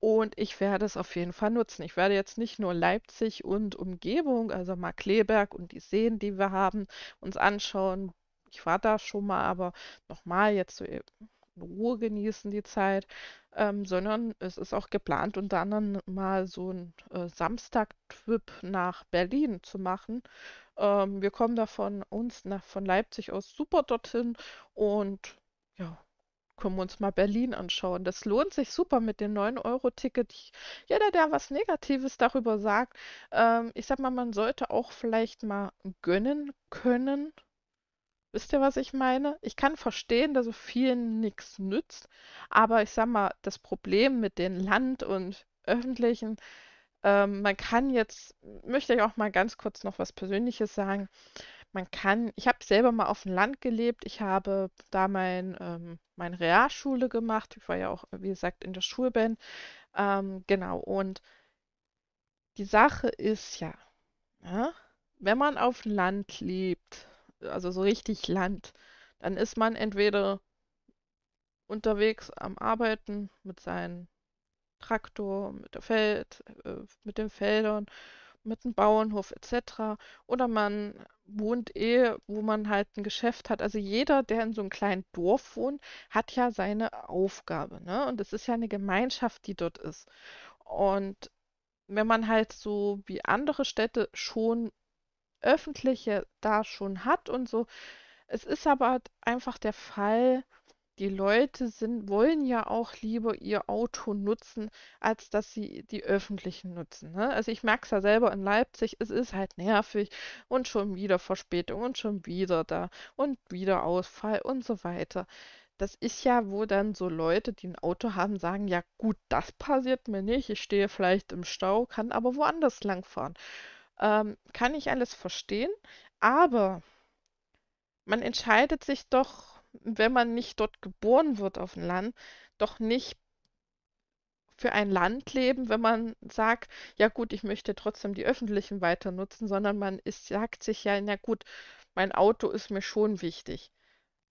Und ich werde es auf jeden Fall nutzen. Ich werde jetzt nicht nur Leipzig und Umgebung, also mal Kleberg und die Seen, die wir haben, uns anschauen. Ich war da schon mal, aber nochmal jetzt so eben Ruhe genießen die Zeit, ähm, sondern es ist auch geplant, unter anderem mal so ein äh, Samstag-Trip nach Berlin zu machen. Ähm, wir kommen da von uns nach, von Leipzig aus super dorthin und ja, können wir uns mal Berlin anschauen. Das lohnt sich super mit dem 9-Euro-Ticket. Jeder, der was Negatives darüber sagt, ähm, ich sag mal, man sollte auch vielleicht mal gönnen können. Wisst ihr, was ich meine? Ich kann verstehen, dass so vielen nichts nützt, aber ich sag mal, das Problem mit den Land und öffentlichen ähm, man kann jetzt möchte ich auch mal ganz kurz noch was Persönliches sagen. Man kann ich habe selber mal auf dem Land gelebt. Ich habe da mein ähm, meine Realschule gemacht. Ich war ja auch, wie gesagt, in der Schulband. Ähm, genau und die Sache ist ja, ne, wenn man auf dem Land lebt also so richtig Land. Dann ist man entweder unterwegs am Arbeiten mit seinem Traktor, mit der Feld, äh, mit den Feldern, mit dem Bauernhof etc. Oder man wohnt eh, wo man halt ein Geschäft hat. Also jeder, der in so einem kleinen Dorf wohnt, hat ja seine Aufgabe. Ne? Und es ist ja eine Gemeinschaft, die dort ist. Und wenn man halt so wie andere Städte schon öffentliche da schon hat und so. Es ist aber einfach der Fall, die Leute sind, wollen ja auch lieber ihr Auto nutzen, als dass sie die öffentlichen nutzen. Ne? Also ich merke es ja selber in Leipzig, es ist halt nervig und schon wieder Verspätung und schon wieder da und wieder Ausfall und so weiter. Das ist ja, wo dann so Leute, die ein Auto haben, sagen, ja gut, das passiert mir nicht, ich stehe vielleicht im Stau, kann aber woanders langfahren. Ähm, kann ich alles verstehen, aber man entscheidet sich doch, wenn man nicht dort geboren wird auf dem Land, doch nicht für ein Land leben, wenn man sagt, ja gut, ich möchte trotzdem die öffentlichen weiter nutzen, sondern man ist, sagt sich ja, na gut, mein Auto ist mir schon wichtig.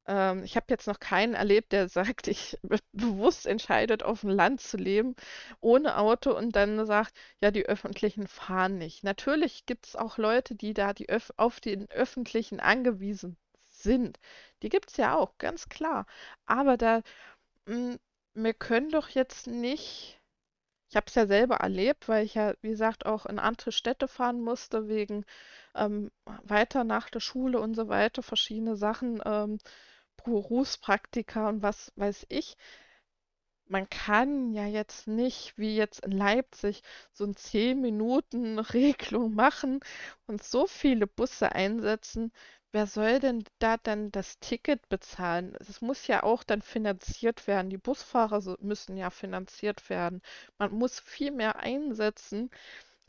Ähm, ich habe jetzt noch keinen erlebt, der sagt, ich bewusst entscheidet, auf dem Land zu leben, ohne Auto und dann sagt, ja, die öffentlichen fahren nicht. Natürlich gibt es auch Leute, die da die Öf auf den öffentlichen angewiesen sind. Die gibt es ja auch, ganz klar. Aber da, mh, hm, wir können doch jetzt nicht ich habe es ja selber erlebt, weil ich ja, wie gesagt, auch in andere Städte fahren musste, wegen ähm, weiter nach der Schule und so weiter, verschiedene Sachen ähm, Berufspraktika und was weiß ich. Man kann ja jetzt nicht, wie jetzt in Leipzig, so eine 10-Minuten-Regelung machen und so viele Busse einsetzen. Wer soll denn da dann das Ticket bezahlen? Es muss ja auch dann finanziert werden. Die Busfahrer müssen ja finanziert werden. Man muss viel mehr einsetzen.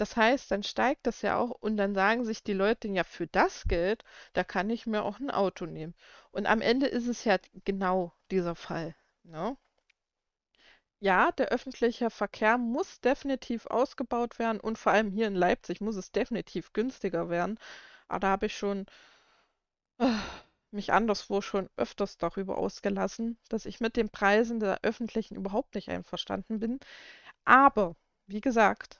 Das heißt, dann steigt das ja auch und dann sagen sich die Leute, ja, für das Geld, da kann ich mir auch ein Auto nehmen. Und am Ende ist es ja genau dieser Fall. Ne? Ja, der öffentliche Verkehr muss definitiv ausgebaut werden und vor allem hier in Leipzig muss es definitiv günstiger werden. Aber ah, da habe ich schon äh, mich anderswo schon öfters darüber ausgelassen, dass ich mit den Preisen der öffentlichen überhaupt nicht einverstanden bin. Aber, wie gesagt,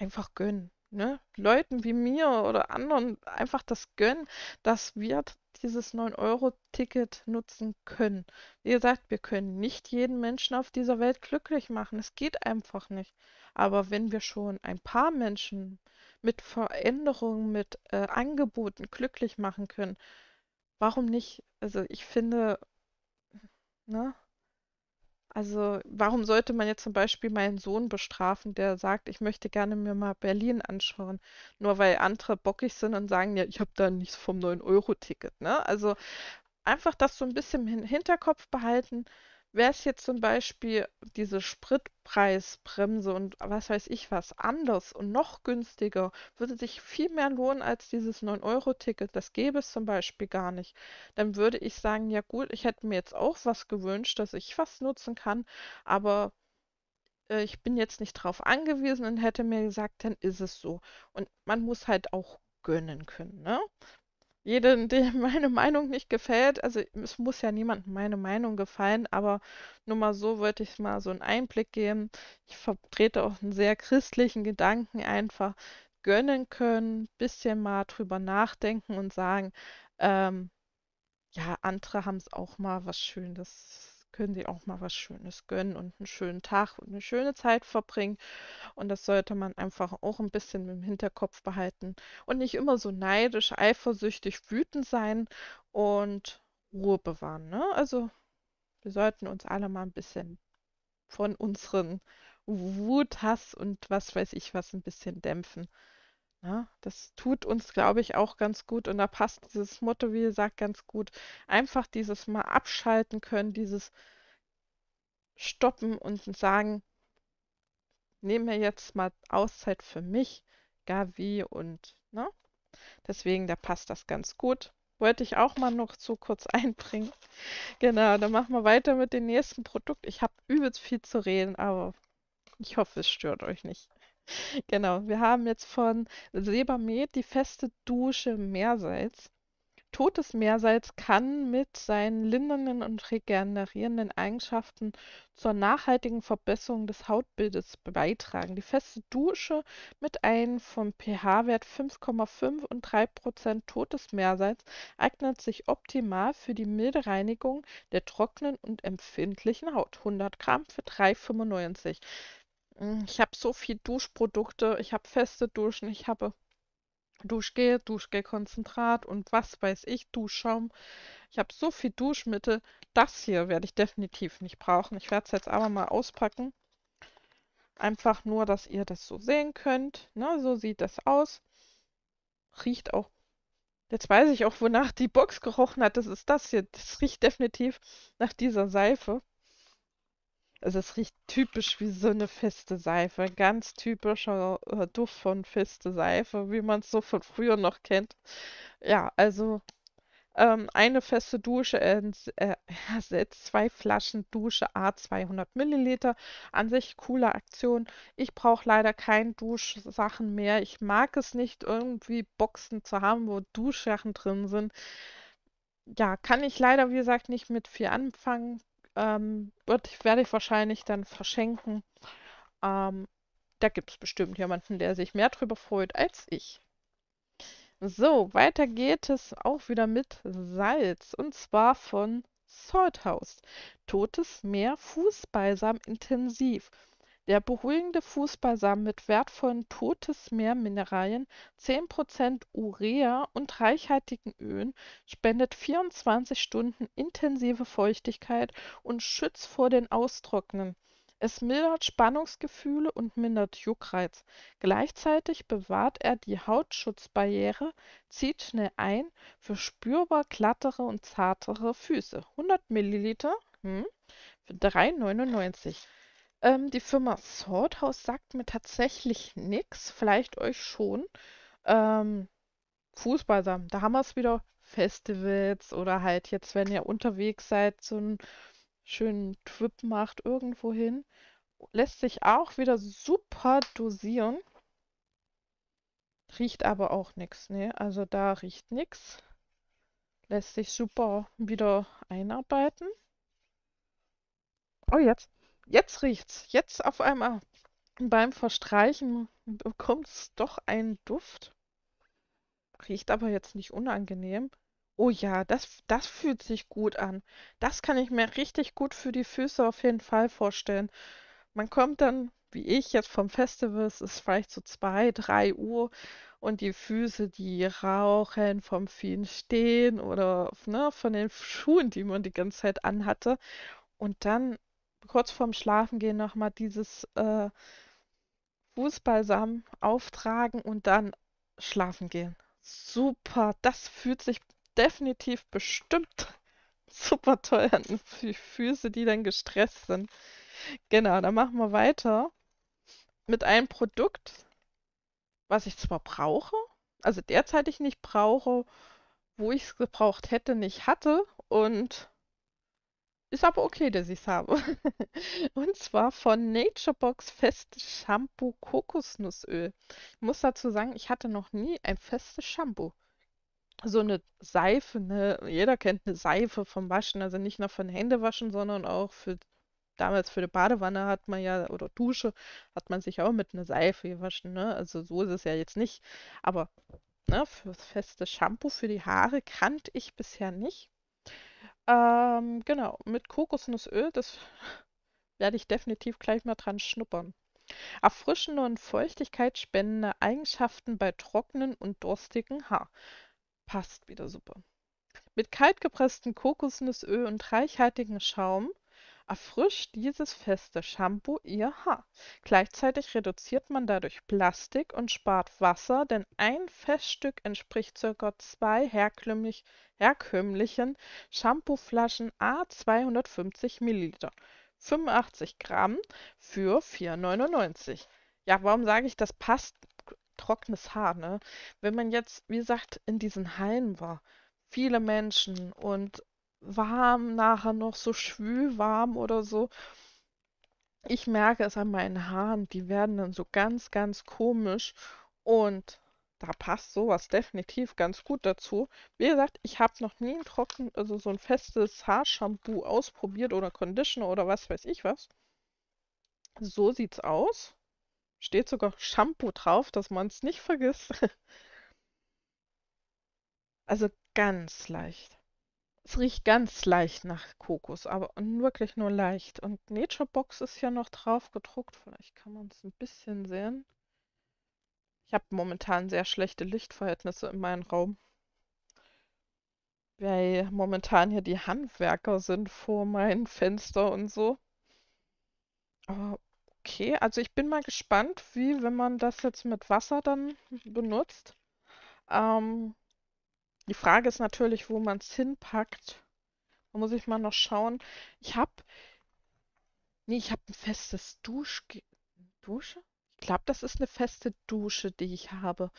einfach gönnen. Ne? Leuten wie mir oder anderen einfach das gönnen, dass wir dieses 9-Euro-Ticket nutzen können. Wie gesagt, wir können nicht jeden Menschen auf dieser Welt glücklich machen. Es geht einfach nicht. Aber wenn wir schon ein paar Menschen mit Veränderungen, mit äh, Angeboten glücklich machen können, warum nicht? Also ich finde, ne? Also, warum sollte man jetzt zum Beispiel meinen Sohn bestrafen, der sagt, ich möchte gerne mir mal Berlin anschauen, nur weil andere bockig sind und sagen, ja, ich habe da nichts vom 9-Euro-Ticket, ne? Also einfach das so ein bisschen im Hinterkopf behalten. Wäre es jetzt zum Beispiel diese Spritpreisbremse und was weiß ich was anders und noch günstiger, würde sich viel mehr lohnen als dieses 9-Euro-Ticket. Das gäbe es zum Beispiel gar nicht. Dann würde ich sagen, ja gut, ich hätte mir jetzt auch was gewünscht, dass ich was nutzen kann, aber äh, ich bin jetzt nicht drauf angewiesen und hätte mir gesagt, dann ist es so. Und man muss halt auch gönnen können, ne? jeden, dem meine Meinung nicht gefällt. Also es muss ja niemandem meine Meinung gefallen, aber nur mal so wollte ich mal so einen Einblick geben. Ich vertrete auch einen sehr christlichen Gedanken, einfach gönnen können, bisschen mal drüber nachdenken und sagen, ähm, ja, andere haben es auch mal was Schönes können sie auch mal was Schönes gönnen und einen schönen Tag und eine schöne Zeit verbringen. Und das sollte man einfach auch ein bisschen im Hinterkopf behalten und nicht immer so neidisch, eifersüchtig, wütend sein und Ruhe bewahren. Ne? Also wir sollten uns alle mal ein bisschen von unseren Wut, Hass und was weiß ich was ein bisschen dämpfen. Ne? Das tut uns, glaube ich, auch ganz gut. Und da passt dieses Motto, wie gesagt, ganz gut. Einfach dieses mal abschalten können, dieses Stoppen und sagen, nehme mir jetzt mal Auszeit für mich, gar wie und, ne? Deswegen, da passt das ganz gut. Wollte ich auch mal noch so kurz einbringen. Genau, dann machen wir weiter mit dem nächsten Produkt. Ich habe übelst viel zu reden, aber ich hoffe, es stört euch nicht. Genau, wir haben jetzt von Sebermed die feste Dusche Meersalz. Totes Meersalz kann mit seinen lindernden und regenerierenden Eigenschaften zur nachhaltigen Verbesserung des Hautbildes beitragen. Die feste Dusche mit einem vom pH-Wert 5,5 und 3 totes Meersalz eignet sich optimal für die milde Reinigung der trockenen und empfindlichen Haut. 100 Gramm für 3,95. Hm, ich habe so viel Duschprodukte. Ich habe feste Duschen. Ich habe Duschgel, Duschgelkonzentrat und was weiß ich, Duschschaum. Ich habe so viel Duschmittel. Das hier werde ich definitiv nicht brauchen. Ich werde es jetzt aber mal auspacken. Einfach nur, dass ihr das so sehen könnt. Ne, so sieht das aus. Riecht auch. Jetzt weiß ich auch, wonach die Box gerochen hat. Das ist das hier. Das riecht definitiv nach dieser Seife. Also es riecht typisch wie so eine feste Seife. Ein ganz typischer äh, Duft von feste Seife, wie man es so von früher noch kennt. Ja, also ähm, eine feste Dusche ersetzt äh, zwei Flaschen Dusche A 200 Milliliter. An sich coole Aktion. Ich brauche leider keine Duschsachen mehr. Ich mag es nicht, irgendwie Boxen zu haben, wo Duschsachen drin sind ja, kann ich leider, wie gesagt, nicht mit viel anfangen. Ähm, ich, werde ich wahrscheinlich dann verschenken. Ähm, da gibt es bestimmt jemanden, der sich mehr drüber freut als ich. So, weiter geht es auch wieder mit Salz. Und zwar von Salthouse. Totes Meer Fußbalsam intensiv. Der beruhigende Fußball mit wertvollen totes meer 10 Urea und reichhaltigen Ölen, spendet 24 Stunden intensive Feuchtigkeit und schützt vor den Austrocknen. Es mildert Spannungsgefühle und mindert Juckreiz. Gleichzeitig bewahrt er die Hautschutzbarriere, zieht schnell ein für spürbar glattere und zartere Füße (100 ml, hm, für 3,99 €). Ähm, die Firma Swordhouse sagt mir tatsächlich nichts, vielleicht euch schon. Ähm, Fußballsamen, da haben wir es wieder. Festivals oder halt jetzt, wenn ihr unterwegs seid, so einen schönen Trip macht irgendwo hin. Lässt sich auch wieder super dosieren. Riecht aber auch nichts, ne? Also, da riecht nichts. Lässt sich super wieder einarbeiten. Oh, jetzt. Jetzt riecht's. Jetzt auf einmal beim Verstreichen bekommt es doch einen Duft. Riecht aber jetzt nicht unangenehm. Oh ja, das, das fühlt sich gut an. Das kann ich mir richtig gut für die Füße auf jeden Fall vorstellen. Man kommt dann, wie ich jetzt vom Festival, es ist vielleicht so zwei, drei Uhr und die Füße, die rauchen vom vielen Stehen oder ne, von den Schuhen, die man die ganze Zeit anhatte. Und dann kurz vorm Schlafengehen nochmal dieses äh, Fußbalsam auftragen und dann schlafen gehen. Super, das fühlt sich definitiv bestimmt super toll an für Füße, die dann gestresst sind. Genau, dann machen wir weiter mit einem Produkt, was ich zwar brauche, also derzeit nicht brauche, wo ich es gebraucht hätte, nicht hatte und ist aber okay, dass ich es habe. Und zwar von Naturebox Fest Shampoo Kokosnussöl. Ich muss dazu sagen, ich hatte noch nie ein festes Shampoo. So eine Seife, ne? jeder kennt eine Seife vom Waschen, also nicht nur von Händewaschen, sondern auch für damals für die Badewanne hat man ja, oder Dusche, hat man sich auch mit einer Seife gewaschen. Ne? Also so ist es ja jetzt nicht. Aber ne, für festes Shampoo für die Haare kannte ich bisher nicht. Ähm, genau, mit Kokosnussöl, das werde ich definitiv gleich mal dran schnuppern. Erfrischende und Feuchtigkeit spendende Eigenschaften bei trockenen und durstigen Haar. Passt wieder super. Mit kaltgepresstem Kokosnussöl und reichhaltigem Schaum erfrischt dieses feste Shampoo ihr Haar. Gleichzeitig reduziert man dadurch Plastik und spart Wasser, denn ein Feststück entspricht ca. zwei herkömmlich, herkömmlichen Shampooflaschen a 250 ml. 85 Gramm für 4,99. Ja, warum sage ich, das passt trockenes Haar, ne? Wenn man jetzt, wie gesagt, in diesen Hallen war, viele Menschen und warm, nachher noch so schwülwarm oder so. Ich merke es an meinen Haaren, die werden dann so ganz, ganz komisch und da passt sowas definitiv ganz gut dazu. Wie gesagt, ich habe noch nie ein trocken, also so ein festes Haarshampoo ausprobiert oder Conditioner oder was weiß ich was. So sieht's aus. Steht sogar Shampoo drauf, dass man es nicht vergisst. also ganz leicht. Es riecht ganz leicht nach Kokos, aber wirklich nur leicht. Und Nature Box ist ja noch drauf gedruckt. Vielleicht kann man es ein bisschen sehen. Ich habe momentan sehr schlechte Lichtverhältnisse in meinem Raum. Weil momentan hier die Handwerker sind vor meinem Fenster und so. Aber okay, also ich bin mal gespannt, wie, wenn man das jetzt mit Wasser dann benutzt, ähm, die Frage ist natürlich, wo man es hinpackt. Da muss ich mal noch schauen. Ich habe. Nee, ich habe ein festes Dusch. Dusche? Ich glaube, das ist eine feste Dusche, die ich habe.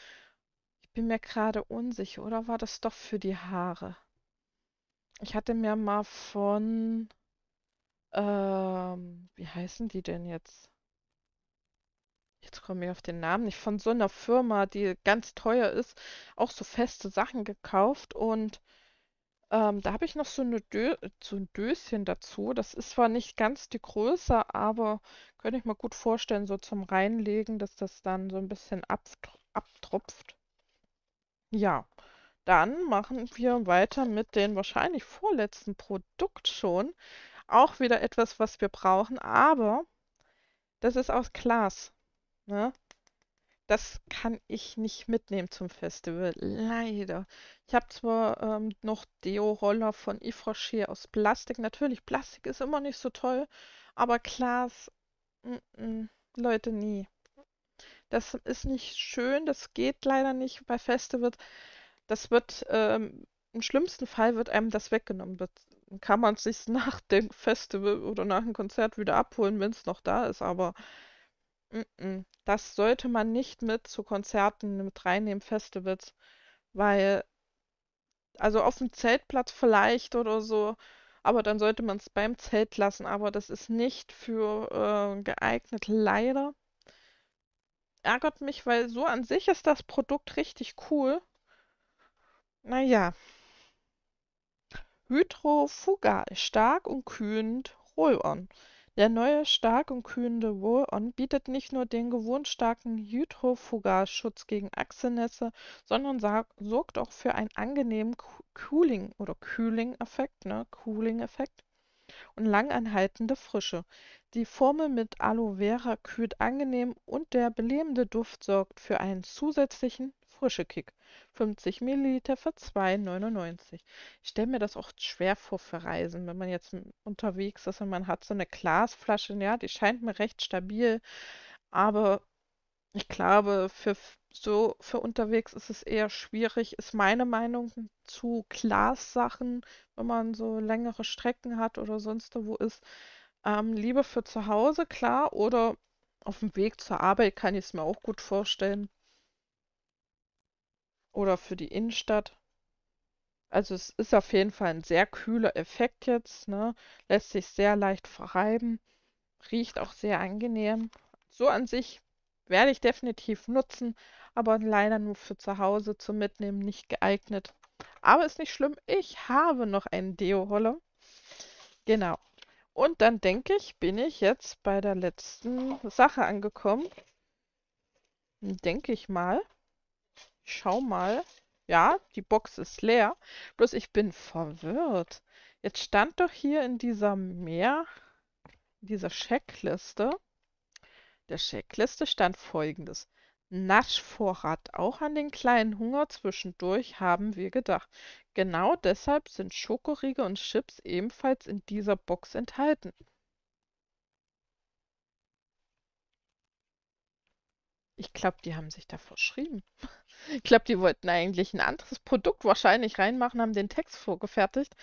Ich bin mir gerade unsicher. Oder war das doch für die Haare? Ich hatte mir mal von. Ähm, wie heißen die denn jetzt? jetzt komme ich auf den Namen nicht, von so einer Firma, die ganz teuer ist, auch so feste Sachen gekauft und ähm, da habe ich noch so, eine Dö so ein Döschen dazu. Das ist zwar nicht ganz die Größe, aber könnte ich mir gut vorstellen, so zum Reinlegen, dass das dann so ein bisschen abtropft. Ja, dann machen wir weiter mit dem wahrscheinlich vorletzten Produkt schon. Auch wieder etwas, was wir brauchen, aber das ist aus Glas. Ne? Das kann ich nicht mitnehmen zum Festival, leider. Ich habe zwar ähm, noch Deo-Roller von Yves Rocher aus Plastik. Natürlich, Plastik ist immer nicht so toll, aber Glas, mm -mm, Leute, nie. Das ist nicht schön, das geht leider nicht bei Festivals. Das wird, ähm, im schlimmsten Fall wird einem das weggenommen. Das kann man es sich nach dem Festival oder nach dem Konzert wieder abholen, wenn es noch da ist, aber das sollte man nicht mit zu Konzerten mit reinnehmen, Festivals, weil, also auf dem Zeltplatz vielleicht oder so, aber dann sollte man es beim Zelt lassen, aber das ist nicht für äh, geeignet, leider. Ärgert mich, weil so an sich ist das Produkt richtig cool. Naja. Hydrofugal, stark und kühlend, Roll-on. Der neue, stark und kühlende Roll-On bietet nicht nur den gewohnt starken Hydrofugalschutz gegen Achsennässe, sondern sorgt auch für einen angenehmen Cooling- oder Kühling-Effekt ne, Cooling-Effekt und langanhaltende Frische. Die Formel mit Aloe Vera kühlt angenehm und der belebende Duft sorgt für einen zusätzlichen Kick. 50 Milliliter für 2,99. Ich stelle mir das auch schwer vor für Reisen, wenn man jetzt unterwegs ist und man hat so eine Glasflasche, ja, die scheint mir recht stabil, aber ich glaube, für so für unterwegs ist es eher schwierig, ist meine Meinung zu Glassachen, wenn man so längere Strecken hat oder sonst wo ist. Ähm, lieber für zu Hause, klar, oder auf dem Weg zur Arbeit kann ich es mir auch gut vorstellen oder für die Innenstadt. Also es ist auf jeden Fall ein sehr kühler Effekt jetzt, ne? lässt sich sehr leicht verreiben, riecht auch sehr angenehm. So an sich werde ich definitiv nutzen, aber leider nur für zu Hause zum Mitnehmen nicht geeignet. Aber ist nicht schlimm, ich habe noch einen Deo-Holle. Genau. Und dann denke ich, bin ich jetzt bei der letzten Sache angekommen. Denke ich mal schau mal. Ja, die Box ist leer. Bloß ich bin verwirrt. Jetzt stand doch hier in dieser Mehr, in dieser Checkliste, der Checkliste stand folgendes. Naschvorrat auch an den kleinen Hunger zwischendurch haben wir gedacht. Genau deshalb sind Schokoriegel und Chips ebenfalls in dieser Box enthalten. Ich glaube, die haben sich da verschrieben. Ich glaube, die wollten eigentlich ein anderes Produkt wahrscheinlich reinmachen, haben den Text vorgefertigt.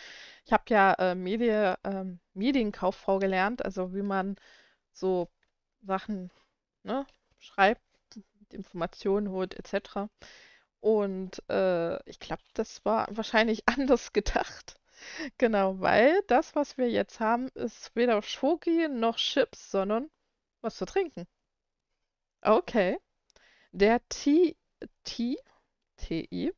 Ich habe ja äh, Medie, ähm, Medienkauffrau gelernt, also wie man so Sachen ne, schreibt, Informationen holt etc. Und äh, ich glaube, das war wahrscheinlich anders gedacht. Genau, weil das, was wir jetzt haben, ist weder Schoki noch Chips, sondern was zu trinken. Okay. Der Tee, Tee, TI,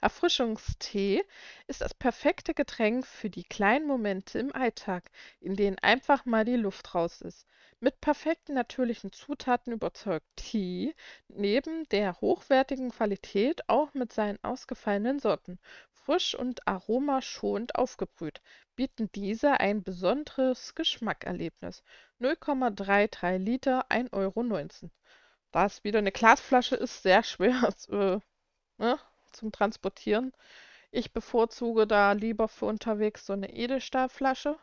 Erfrischungstee ist das perfekte Getränk für die kleinen Momente im Alltag, in denen einfach mal die Luft raus ist. Mit perfekten natürlichen Zutaten überzeugt Tee neben der hochwertigen Qualität auch mit seinen ausgefallenen Sorten. Frisch und aromaschonend aufgebrüht, bieten diese ein besonderes Geschmackerlebnis. 0,33 Liter, 1,19 Euro da es wieder eine Glasflasche ist, sehr schwer äh, ne, zum Transportieren. Ich bevorzuge da lieber für unterwegs so eine Edelstahlflasche.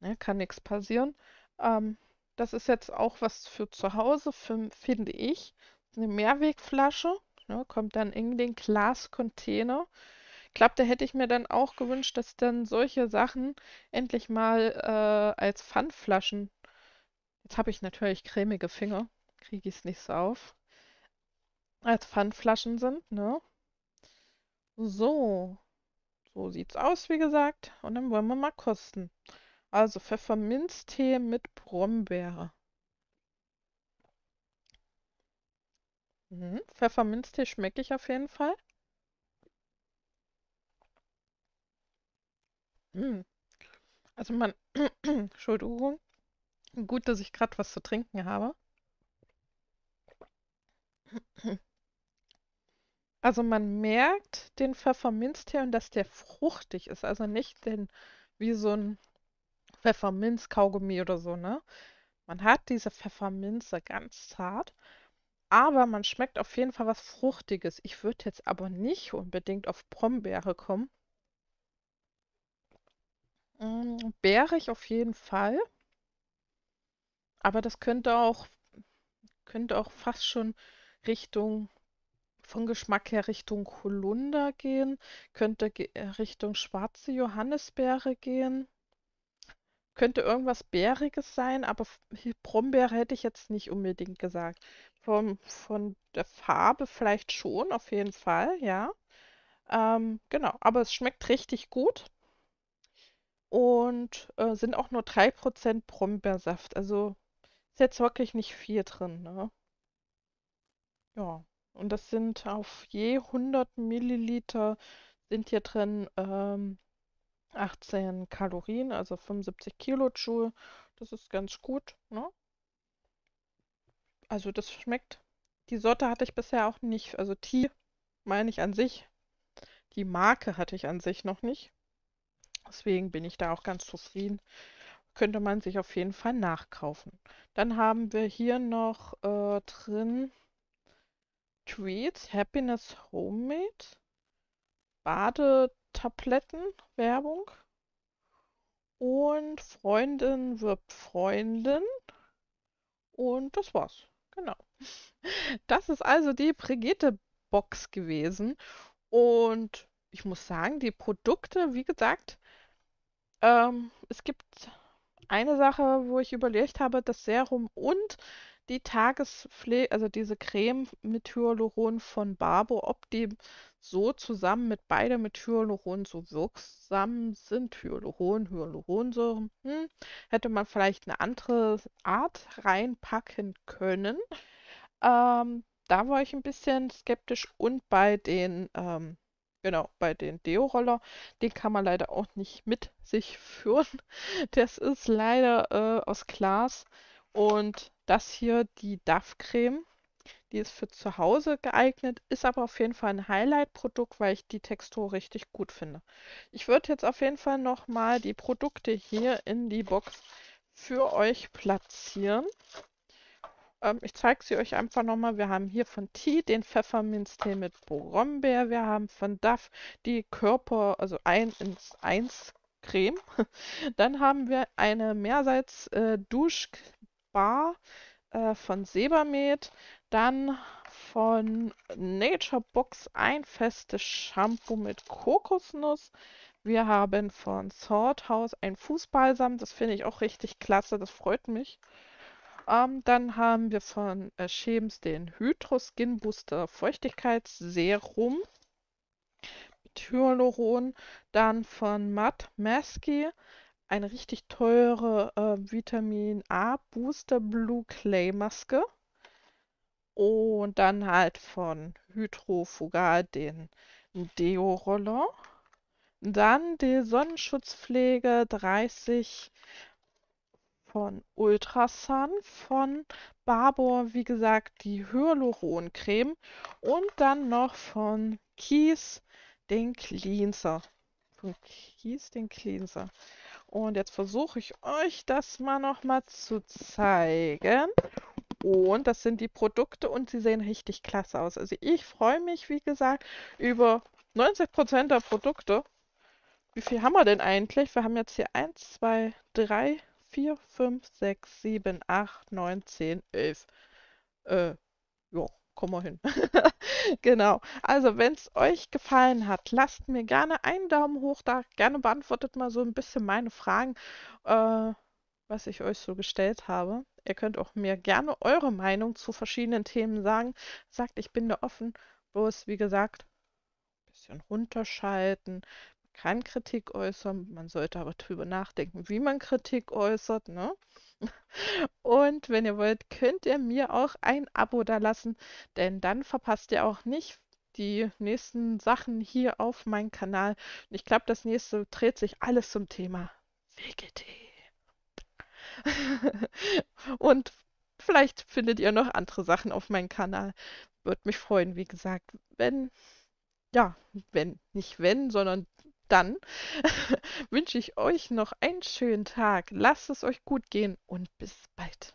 Ne, kann nichts passieren. Ähm, das ist jetzt auch was für zu Hause, für, finde ich. Eine Mehrwegflasche. Ne, kommt dann in den Glascontainer. Ich glaube, da hätte ich mir dann auch gewünscht, dass dann solche Sachen endlich mal äh, als Pfandflaschen. Jetzt habe ich natürlich cremige Finger kriege ich es nicht so auf, als Pfandflaschen sind. Ne? So, so sieht's aus, wie gesagt. Und dann wollen wir mal kosten. Also Pfefferminztee mit Brombeere. Mhm. Pfefferminztee schmecke ich auf jeden Fall. Mhm. Also man, Entschuldigung, gut, dass ich gerade was zu trinken habe. Also man merkt den Pfefferminztee und dass der fruchtig ist, also nicht den wie so ein Pfefferminz-Kaugummi oder so, ne? Man hat diese Pfefferminze ganz zart, aber man schmeckt auf jeden Fall was Fruchtiges. Ich würde jetzt aber nicht unbedingt auf Brombeere kommen. Hm, mm, beerig auf jeden Fall. Aber das könnte auch könnte auch fast schon Richtung von Geschmack her Richtung Holunder gehen, könnte äh, Richtung schwarze Johannisbeere gehen. Könnte irgendwas Bäriges sein, aber Brombeere hätte ich jetzt nicht unbedingt gesagt. Von, von der Farbe vielleicht schon, auf jeden Fall, ja. Ähm, genau, aber es schmeckt richtig gut und äh, sind auch nur 3% Brombeersaft. Also ist jetzt wirklich nicht viel drin. Ne? Ja, und das sind auf je 100 Milliliter sind hier drin ähm, 18 Kalorien, also 75 Kilojoule. Das ist ganz gut, ne? Also das schmeckt. Die Sorte hatte ich bisher auch nicht, also Tee meine ich an sich. Die Marke hatte ich an sich noch nicht. Deswegen bin ich da auch ganz zufrieden. Könnte man sich auf jeden Fall nachkaufen. Dann haben wir hier noch äh, drin Treats, Happiness Homemade, Badetabletten, Werbung und Freundin wirbt Freundin und das war's. Genau. Das ist also die Brigitte Box gewesen und ich muss sagen, die Produkte, wie gesagt, ähm, es gibt eine Sache, wo ich überlegt habe, das Serum und die Tagespflege, also diese Creme mit Hyaluron von Barbo, ob die so zusammen mit beide mit Hyaluron so wirksam sind, Hyaluron, Hyaluronsäure, hm, hätte man vielleicht eine andere Art reinpacken können. Ähm, da war ich ein bisschen skeptisch und bei den ähm, Genau, bei den Deo-Roller, den kann man leider auch nicht mit sich führen. Das ist leider äh, aus Glas und das hier die DAF-Creme. Die ist für zu Hause geeignet, ist aber auf jeden Fall ein Highlight-Produkt, weil ich die Textur richtig gut finde. Ich würde jetzt auf jeden Fall nochmal die Produkte hier in die Box für euch platzieren. Ähm, ich zeige sie euch einfach nochmal. Wir haben hier von Tea den Pfefferminztee mit Brombeer. Wir haben von Duff die Körper, also 1 ins 1 Creme. Dann haben wir eine Meersalz-Duschcreme. Äh, Bar äh, von Sebamed, dann von Nature Box ein festes Shampoo mit Kokosnuss. Wir haben von Sword House ein Fußbalsam, das finde ich auch richtig klasse, das freut mich. Ähm, dann haben wir von äh, Schems den Hydro Skin Booster Feuchtigkeitsserum mit Hyaluron. Dann von Matt Maskey eine richtig teure äh, Vitamin A Booster Blue Clay Maske und dann halt von Hydrofugal den Deo-Roller. Dann die Sonnenschutzpflege 30 von Ultrasun, von Barbour, wie gesagt, die Hyaluroncreme und dann noch von Kies den Cleanser. Von Kies den Cleanser. Und jetzt versuche ich euch das mal nochmal zu zeigen. Und das sind die Produkte und sie sehen richtig klasse aus. Also ich freue mich, wie gesagt, über 90% der Produkte. Wie viel haben wir denn eigentlich? Wir haben jetzt hier 1, 2, 3, 4, 5, 6, 7, 8, 9, 10, 11. Äh, jo, komm mal hin. genau. Also, wenn es euch gefallen hat, lasst mir gerne einen Daumen hoch da. Gerne beantwortet mal so ein bisschen meine Fragen, äh, was ich euch so gestellt habe. Ihr könnt auch mir gerne eure Meinung zu verschiedenen Themen sagen. Sagt, ich bin da offen. Bloß, wie gesagt, ein bisschen runterschalten, kann Kritik äußern, man sollte aber darüber nachdenken, wie man Kritik äußert. Ne? Und wenn ihr wollt, könnt ihr mir auch ein Abo da lassen, denn dann verpasst ihr auch nicht die nächsten Sachen hier auf meinem Kanal. Und ich glaube, das nächste dreht sich alles zum Thema Wickeltee. Und vielleicht findet ihr noch andere Sachen auf meinem Kanal. Würde mich freuen, wie gesagt, wenn, ja, wenn, nicht wenn, sondern dann wünsche ich euch noch einen schönen Tag. Lasst es euch gut gehen und bis bald.